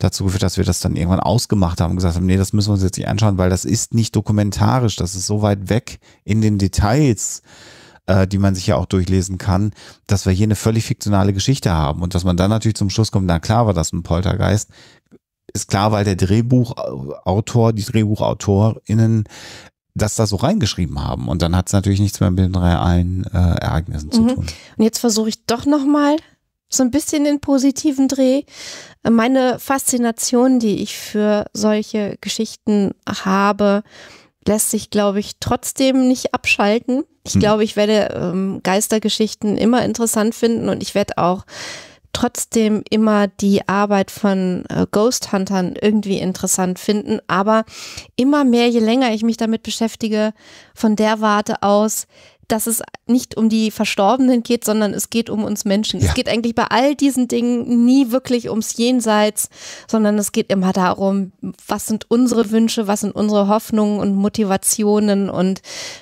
dazu geführt, dass wir das dann irgendwann ausgemacht haben und gesagt haben, nee, das müssen wir uns jetzt nicht anschauen, weil das ist nicht dokumentarisch, das ist so weit weg in den Details äh, die man sich ja auch durchlesen kann, dass wir hier eine völlig fiktionale Geschichte haben und dass man dann natürlich zum Schluss kommt, na klar war das ein Poltergeist, ist klar, weil der Drehbuchautor, die DrehbuchautorInnen das da so reingeschrieben haben. Und dann hat es natürlich nichts mehr mit den realen äh, Ereignissen zu mhm. tun. Und jetzt versuche ich doch nochmal so ein bisschen den positiven Dreh. Meine Faszination, die ich für solche Geschichten habe, lässt sich, glaube ich, trotzdem nicht abschalten. Ich hm. glaube, ich werde ähm, Geistergeschichten immer interessant finden und ich werde auch trotzdem immer die Arbeit von äh, Ghost Huntern irgendwie interessant finden. Aber immer mehr, je länger ich mich damit beschäftige, von der Warte aus, dass es nicht um die Verstorbenen geht, sondern es geht um uns Menschen. Ja. Es geht eigentlich bei all diesen Dingen nie wirklich ums Jenseits, sondern es geht immer darum, was sind unsere Wünsche, was sind unsere Hoffnungen und Motivationen und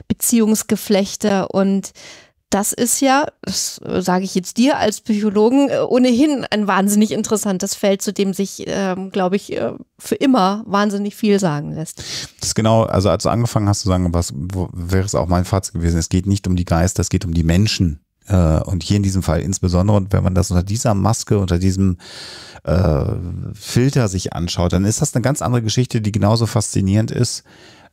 Beziehungsgeflechte und das ist ja, das äh, sage ich jetzt dir als Psychologen, äh, ohnehin ein wahnsinnig interessantes Feld, zu dem sich, ähm, glaube ich, äh, für immer wahnsinnig viel sagen lässt. Das ist genau, also als du angefangen hast zu sagen, was wäre es auch mein Fazit gewesen, es geht nicht um die Geister, es geht um die Menschen. Äh, und hier in diesem Fall insbesondere, und wenn man das unter dieser Maske, unter diesem äh, Filter sich anschaut, dann ist das eine ganz andere Geschichte, die genauso faszinierend ist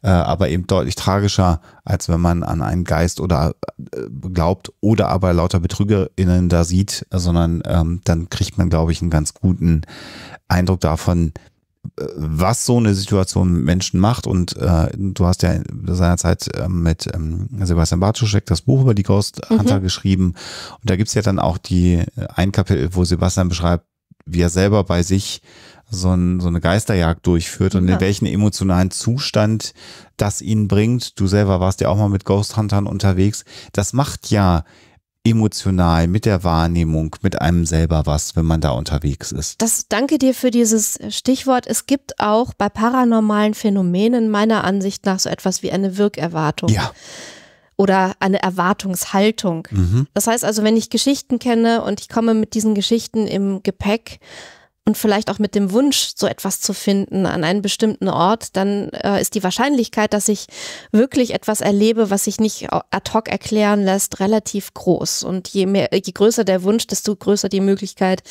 äh, aber eben deutlich tragischer, als wenn man an einen Geist oder äh, glaubt oder aber lauter BetrügerInnen da sieht, sondern ähm, dann kriegt man, glaube ich, einen ganz guten Eindruck davon, äh, was so eine Situation mit Menschen macht. Und äh, du hast ja seinerzeit ähm, mit ähm, Sebastian Bartuschek das Buch über die Ghost mhm. Hunter mhm. geschrieben. Und da gibt's ja dann auch die ein Kapitel, wo Sebastian beschreibt, wie er selber bei sich so, ein, so eine Geisterjagd durchführt ja. und in welchen emotionalen Zustand das ihn bringt. Du selber warst ja auch mal mit Ghost Huntern unterwegs. Das macht ja emotional mit der Wahrnehmung, mit einem selber was, wenn man da unterwegs ist. Das danke dir für dieses Stichwort. Es gibt auch bei paranormalen Phänomenen meiner Ansicht nach so etwas wie eine Wirkerwartung. Ja oder eine Erwartungshaltung. Mhm. Das heißt also, wenn ich Geschichten kenne und ich komme mit diesen Geschichten im Gepäck, und vielleicht auch mit dem Wunsch, so etwas zu finden an einem bestimmten Ort, dann äh, ist die Wahrscheinlichkeit, dass ich wirklich etwas erlebe, was sich nicht äh, ad hoc erklären lässt, relativ groß. Und je mehr, je größer der Wunsch, desto größer die Möglichkeit,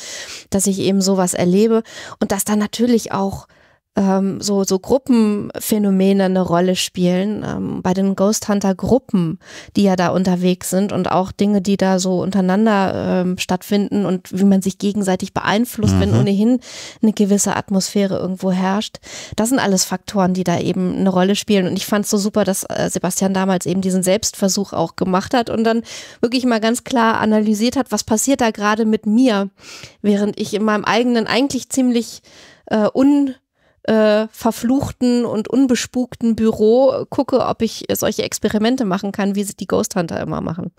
dass ich eben sowas erlebe und dass dann natürlich auch ähm, so, so Gruppenphänomene eine Rolle spielen, ähm, bei den Ghost Hunter Gruppen, die ja da unterwegs sind und auch Dinge, die da so untereinander ähm, stattfinden und wie man sich gegenseitig beeinflusst, mhm. wenn ohnehin eine gewisse Atmosphäre irgendwo herrscht. Das sind alles Faktoren, die da eben eine Rolle spielen und ich fand es so super, dass äh, Sebastian damals eben diesen Selbstversuch auch gemacht hat und dann wirklich mal ganz klar analysiert hat, was passiert da gerade mit mir, während ich in meinem eigenen eigentlich ziemlich äh, un äh, verfluchten und unbespukten Büro gucke, ob ich solche Experimente machen kann, wie sie die Ghost Hunter immer machen.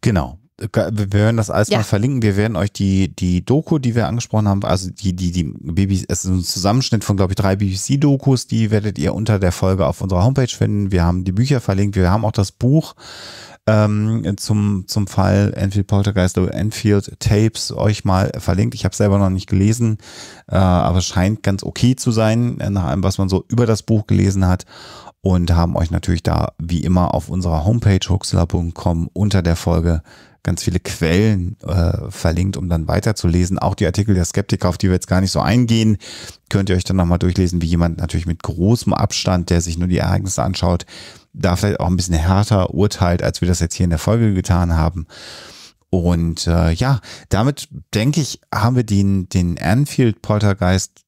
Genau. Wir werden das alles ja. mal verlinken. Wir werden euch die, die Doku, die wir angesprochen haben, also die, die, die BBC, es ist ein Zusammenschnitt von, glaube ich, drei BBC-Dokus, die werdet ihr unter der Folge auf unserer Homepage finden. Wir haben die Bücher verlinkt, wir haben auch das Buch ähm, zum, zum Fall Enfield Poltergeist oder Enfield Tapes euch mal verlinkt. Ich habe selber noch nicht gelesen, äh, aber scheint ganz okay zu sein, äh, nach allem, was man so über das Buch gelesen hat. Und haben euch natürlich da wie immer auf unserer Homepage huxler.com unter der Folge ganz viele Quellen äh, verlinkt, um dann weiterzulesen. Auch die Artikel der Skeptiker, auf die wir jetzt gar nicht so eingehen, könnt ihr euch dann nochmal durchlesen, wie jemand natürlich mit großem Abstand, der sich nur die Ereignisse anschaut, da vielleicht auch ein bisschen härter urteilt, als wir das jetzt hier in der Folge getan haben. Und äh, ja, damit denke ich, haben wir den, den Anfield-Poltergeist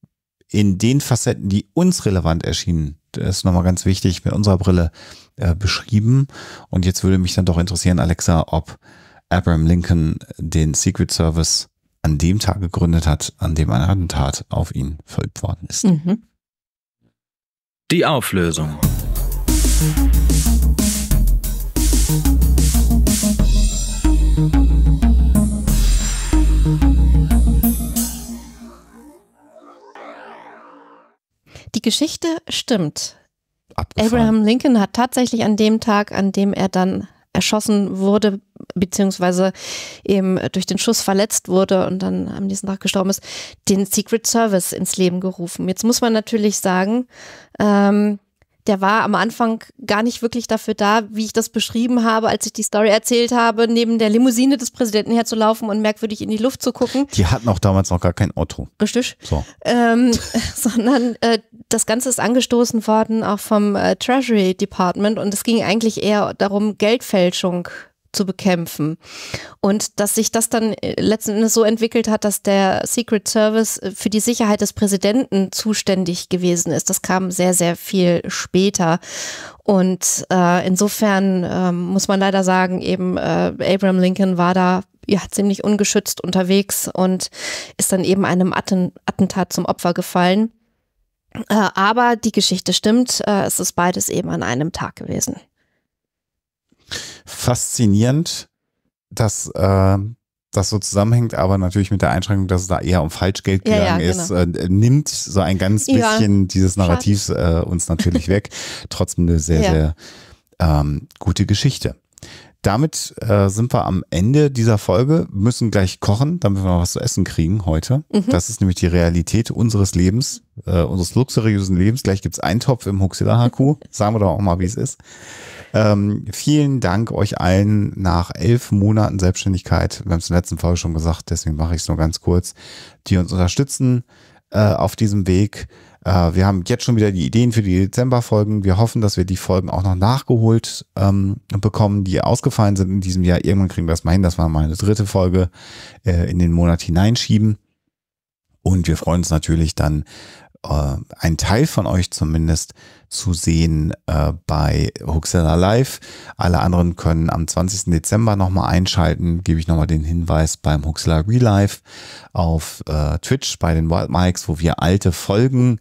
in den Facetten, die uns relevant erschienen, das ist nochmal ganz wichtig, mit unserer Brille äh, beschrieben. Und jetzt würde mich dann doch interessieren, Alexa, ob Abraham Lincoln den Secret Service an dem Tag gegründet hat, an dem ein Attentat auf ihn verübt worden ist. Mhm. Die Auflösung. Die Geschichte stimmt. Abgefahren. Abraham Lincoln hat tatsächlich an dem Tag, an dem er dann erschossen wurde, beziehungsweise eben durch den Schuss verletzt wurde und dann am nächsten Tag gestorben ist, den Secret Service ins Leben gerufen. Jetzt muss man natürlich sagen, ähm, der war am Anfang gar nicht wirklich dafür da, wie ich das beschrieben habe, als ich die Story erzählt habe, neben der Limousine des Präsidenten herzulaufen und merkwürdig in die Luft zu gucken. Die hatten auch damals noch gar kein Auto. Richtig. So. Ähm, sondern äh, das Ganze ist angestoßen worden auch vom äh, Treasury Department und es ging eigentlich eher darum, Geldfälschung zu bekämpfen. Und dass sich das dann äh, letzten Endes so entwickelt hat, dass der Secret Service äh, für die Sicherheit des Präsidenten zuständig gewesen ist, das kam sehr, sehr viel später. Und äh, insofern äh, muss man leider sagen, eben äh, Abraham Lincoln war da ja, ziemlich ungeschützt unterwegs und ist dann eben einem Atten Attentat zum Opfer gefallen. Äh, aber die Geschichte stimmt, es ist beides eben an einem Tag gewesen faszinierend, dass äh, das so zusammenhängt, aber natürlich mit der Einschränkung, dass es da eher um Falschgeld gegangen ja, ja, genau. ist, äh, nimmt so ein ganz bisschen ja, dieses Narrativs äh, uns natürlich weg. Trotzdem eine sehr, sehr ähm, gute Geschichte. Damit äh, sind wir am Ende dieser Folge, müssen gleich kochen, damit wir noch was zu essen kriegen heute. Mhm. Das ist nämlich die Realität unseres Lebens, äh, unseres luxuriösen Lebens. Gleich gibt es Topf im Huxilla HQ. Sagen wir doch auch mal, wie es ist. Ähm, vielen Dank euch allen nach elf Monaten Selbstständigkeit. Wir haben es in der letzten Folge schon gesagt, deswegen mache ich es nur ganz kurz, die uns unterstützen äh, auf diesem Weg. Äh, wir haben jetzt schon wieder die Ideen für die Dezemberfolgen. Wir hoffen, dass wir die Folgen auch noch nachgeholt ähm, bekommen, die ausgefallen sind in diesem Jahr. Irgendwann kriegen wir das mal hin, dass wir mal eine dritte Folge äh, in den Monat hineinschieben. Und wir freuen uns natürlich dann äh, ein Teil von euch zumindest zu sehen äh, bei Huxella Live. Alle anderen können am 20. Dezember nochmal einschalten. Gebe ich nochmal den Hinweis beim Huxella Relive auf äh, Twitch bei den Wild Mikes, wo wir alte Folgen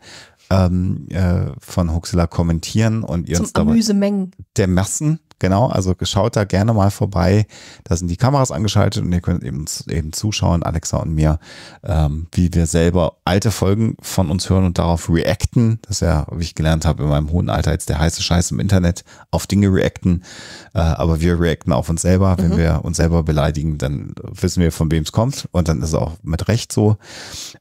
ähm, äh, von Huxella kommentieren und ihr Zum uns dabei Amüsemengen. der Massen Genau, also schaut da gerne mal vorbei. Da sind die Kameras angeschaltet und ihr könnt eben, eben zuschauen, Alexa und mir, ähm, wie wir selber alte Folgen von uns hören und darauf reacten. Das ist ja, wie ich gelernt habe, in meinem hohen Alter jetzt der heiße Scheiß im Internet, auf Dinge reacten. Äh, aber wir reacten auf uns selber. Wenn mhm. wir uns selber beleidigen, dann wissen wir, von wem es kommt. Und dann ist es auch mit Recht so.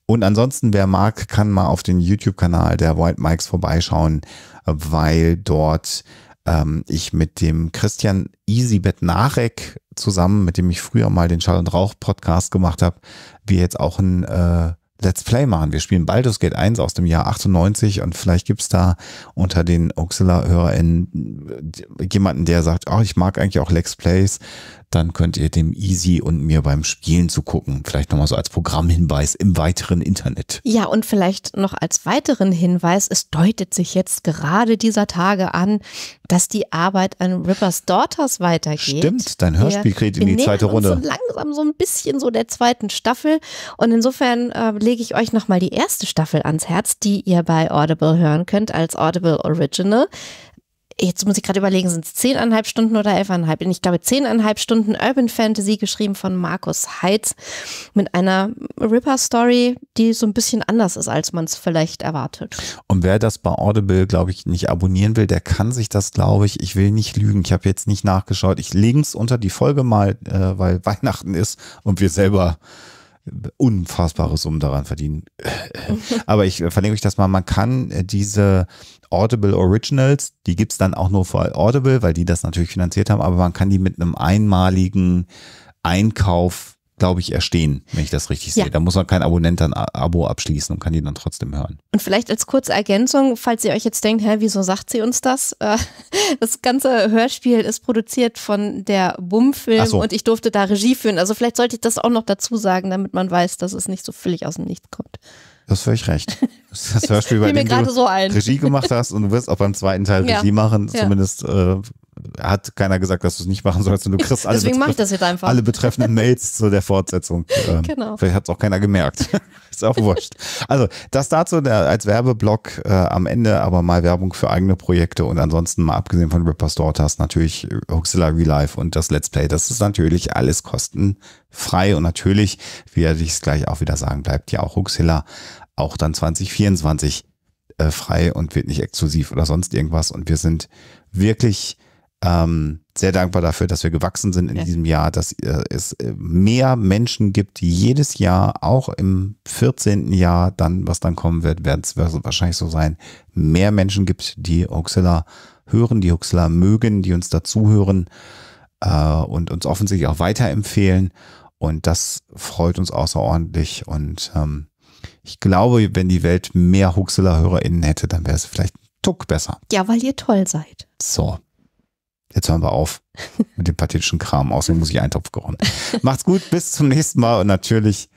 Und ansonsten, wer mag, kann mal auf den YouTube-Kanal der White Mikes vorbeischauen, äh, weil dort ähm, ich mit dem Christian Easybet Narek zusammen, mit dem ich früher mal den Schall und Rauch Podcast gemacht habe, wir jetzt auch ein äh, Let's Play machen. Wir spielen Baldur's Gate 1 aus dem Jahr 98 und vielleicht gibt's da unter den Auxilla-HörerInnen äh, jemanden, der sagt, oh, ich mag eigentlich auch Let's Plays dann könnt ihr dem Easy und mir beim Spielen zugucken. Vielleicht nochmal so als Programmhinweis im weiteren Internet. Ja, und vielleicht noch als weiteren Hinweis, es deutet sich jetzt gerade dieser Tage an, dass die Arbeit an Rippers Daughters weitergeht. Stimmt, dein Hörspiel geht in die zweite Runde. So langsam so ein bisschen so der zweiten Staffel. Und insofern äh, lege ich euch nochmal die erste Staffel ans Herz, die ihr bei Audible hören könnt als Audible Original jetzt muss ich gerade überlegen, sind es zehneinhalb Stunden oder elfeinhalb? Ich glaube, zehneinhalb Stunden Urban Fantasy, geschrieben von Markus Heitz, mit einer Ripper-Story, die so ein bisschen anders ist, als man es vielleicht erwartet. Und wer das bei Audible, glaube ich, nicht abonnieren will, der kann sich das, glaube ich, ich will nicht lügen, ich habe jetzt nicht nachgeschaut. Ich lege es unter die Folge mal, äh, weil Weihnachten ist und wir selber unfassbare Summen daran verdienen. Aber ich verlinke euch das mal. Man kann äh, diese Audible Originals, die gibt es dann auch nur für Audible, weil die das natürlich finanziert haben, aber man kann die mit einem einmaligen Einkauf glaube ich, erstehen, wenn ich das richtig ja. sehe. Da muss man kein Abonnent dann Abo abschließen und kann die dann trotzdem hören. Und vielleicht als kurze Ergänzung, falls ihr euch jetzt denkt, hä, wieso sagt sie uns das? Äh, das ganze Hörspiel ist produziert von der Bum-Film so. und ich durfte da Regie führen. Also vielleicht sollte ich das auch noch dazu sagen, damit man weiß, dass es nicht so völlig aus dem Nichts kommt. Das ist völlig recht. Das Hörspiel, bei dem du so Regie gemacht hast und du wirst auch beim zweiten Teil Regie ja. machen, ja. zumindest äh, hat keiner gesagt, dass du es nicht machen sollst und du kriegst alle, Deswegen ich das einfach. alle betreffenden Mails zu der Fortsetzung. Ähm, genau. Vielleicht hat es auch keiner gemerkt. ist auch wurscht. Also das dazu der, als Werbeblock äh, am Ende, aber mal Werbung für eigene Projekte und ansonsten mal abgesehen von Ripper's Daughters natürlich Huxilla Relive und das Let's Play. Das ist natürlich alles kostenfrei und natürlich, wie werde ich es gleich auch wieder sagen, bleibt ja auch Huxilla auch dann 2024 äh, frei und wird nicht exklusiv oder sonst irgendwas und wir sind wirklich ähm, sehr dankbar dafür, dass wir gewachsen sind in ja. diesem Jahr, dass äh, es äh, mehr Menschen gibt, die jedes Jahr, auch im 14. Jahr, dann, was dann kommen wird, wird es wahrscheinlich so sein, mehr Menschen gibt, die Huxilla hören, die Huxilla mögen, die uns dazuhören äh, und uns offensichtlich auch weiterempfehlen. Und das freut uns außerordentlich. Und ähm, ich glaube, wenn die Welt mehr Huxilla-HörerInnen hätte, dann wäre es vielleicht ein Tuck besser. Ja, weil ihr toll seid. So, Jetzt hören wir auf mit dem pathetischen Kram. Außerdem muss ich einen Topf kochen. Macht's gut, bis zum nächsten Mal und natürlich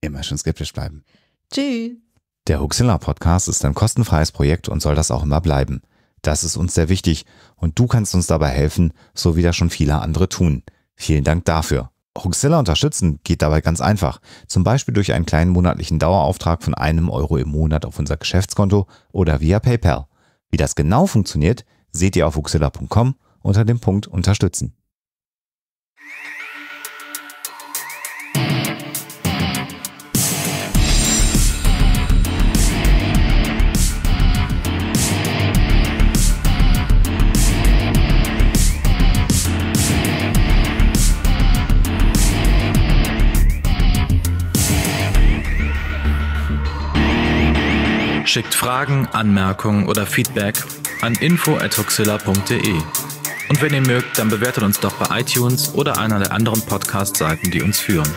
immer schön skeptisch bleiben. Tschüss. Der Huxilla Podcast ist ein kostenfreies Projekt und soll das auch immer bleiben. Das ist uns sehr wichtig und du kannst uns dabei helfen, so wie das schon viele andere tun. Vielen Dank dafür. Huxilla unterstützen geht dabei ganz einfach. Zum Beispiel durch einen kleinen monatlichen Dauerauftrag von einem Euro im Monat auf unser Geschäftskonto oder via PayPal. Wie das genau funktioniert, seht ihr auf huxilla.com unter dem Punkt Unterstützen. Schickt Fragen, Anmerkungen oder Feedback an info.huxilla.de. Und wenn ihr mögt, dann bewertet uns doch bei iTunes oder einer der anderen Podcast-Seiten, die uns führen.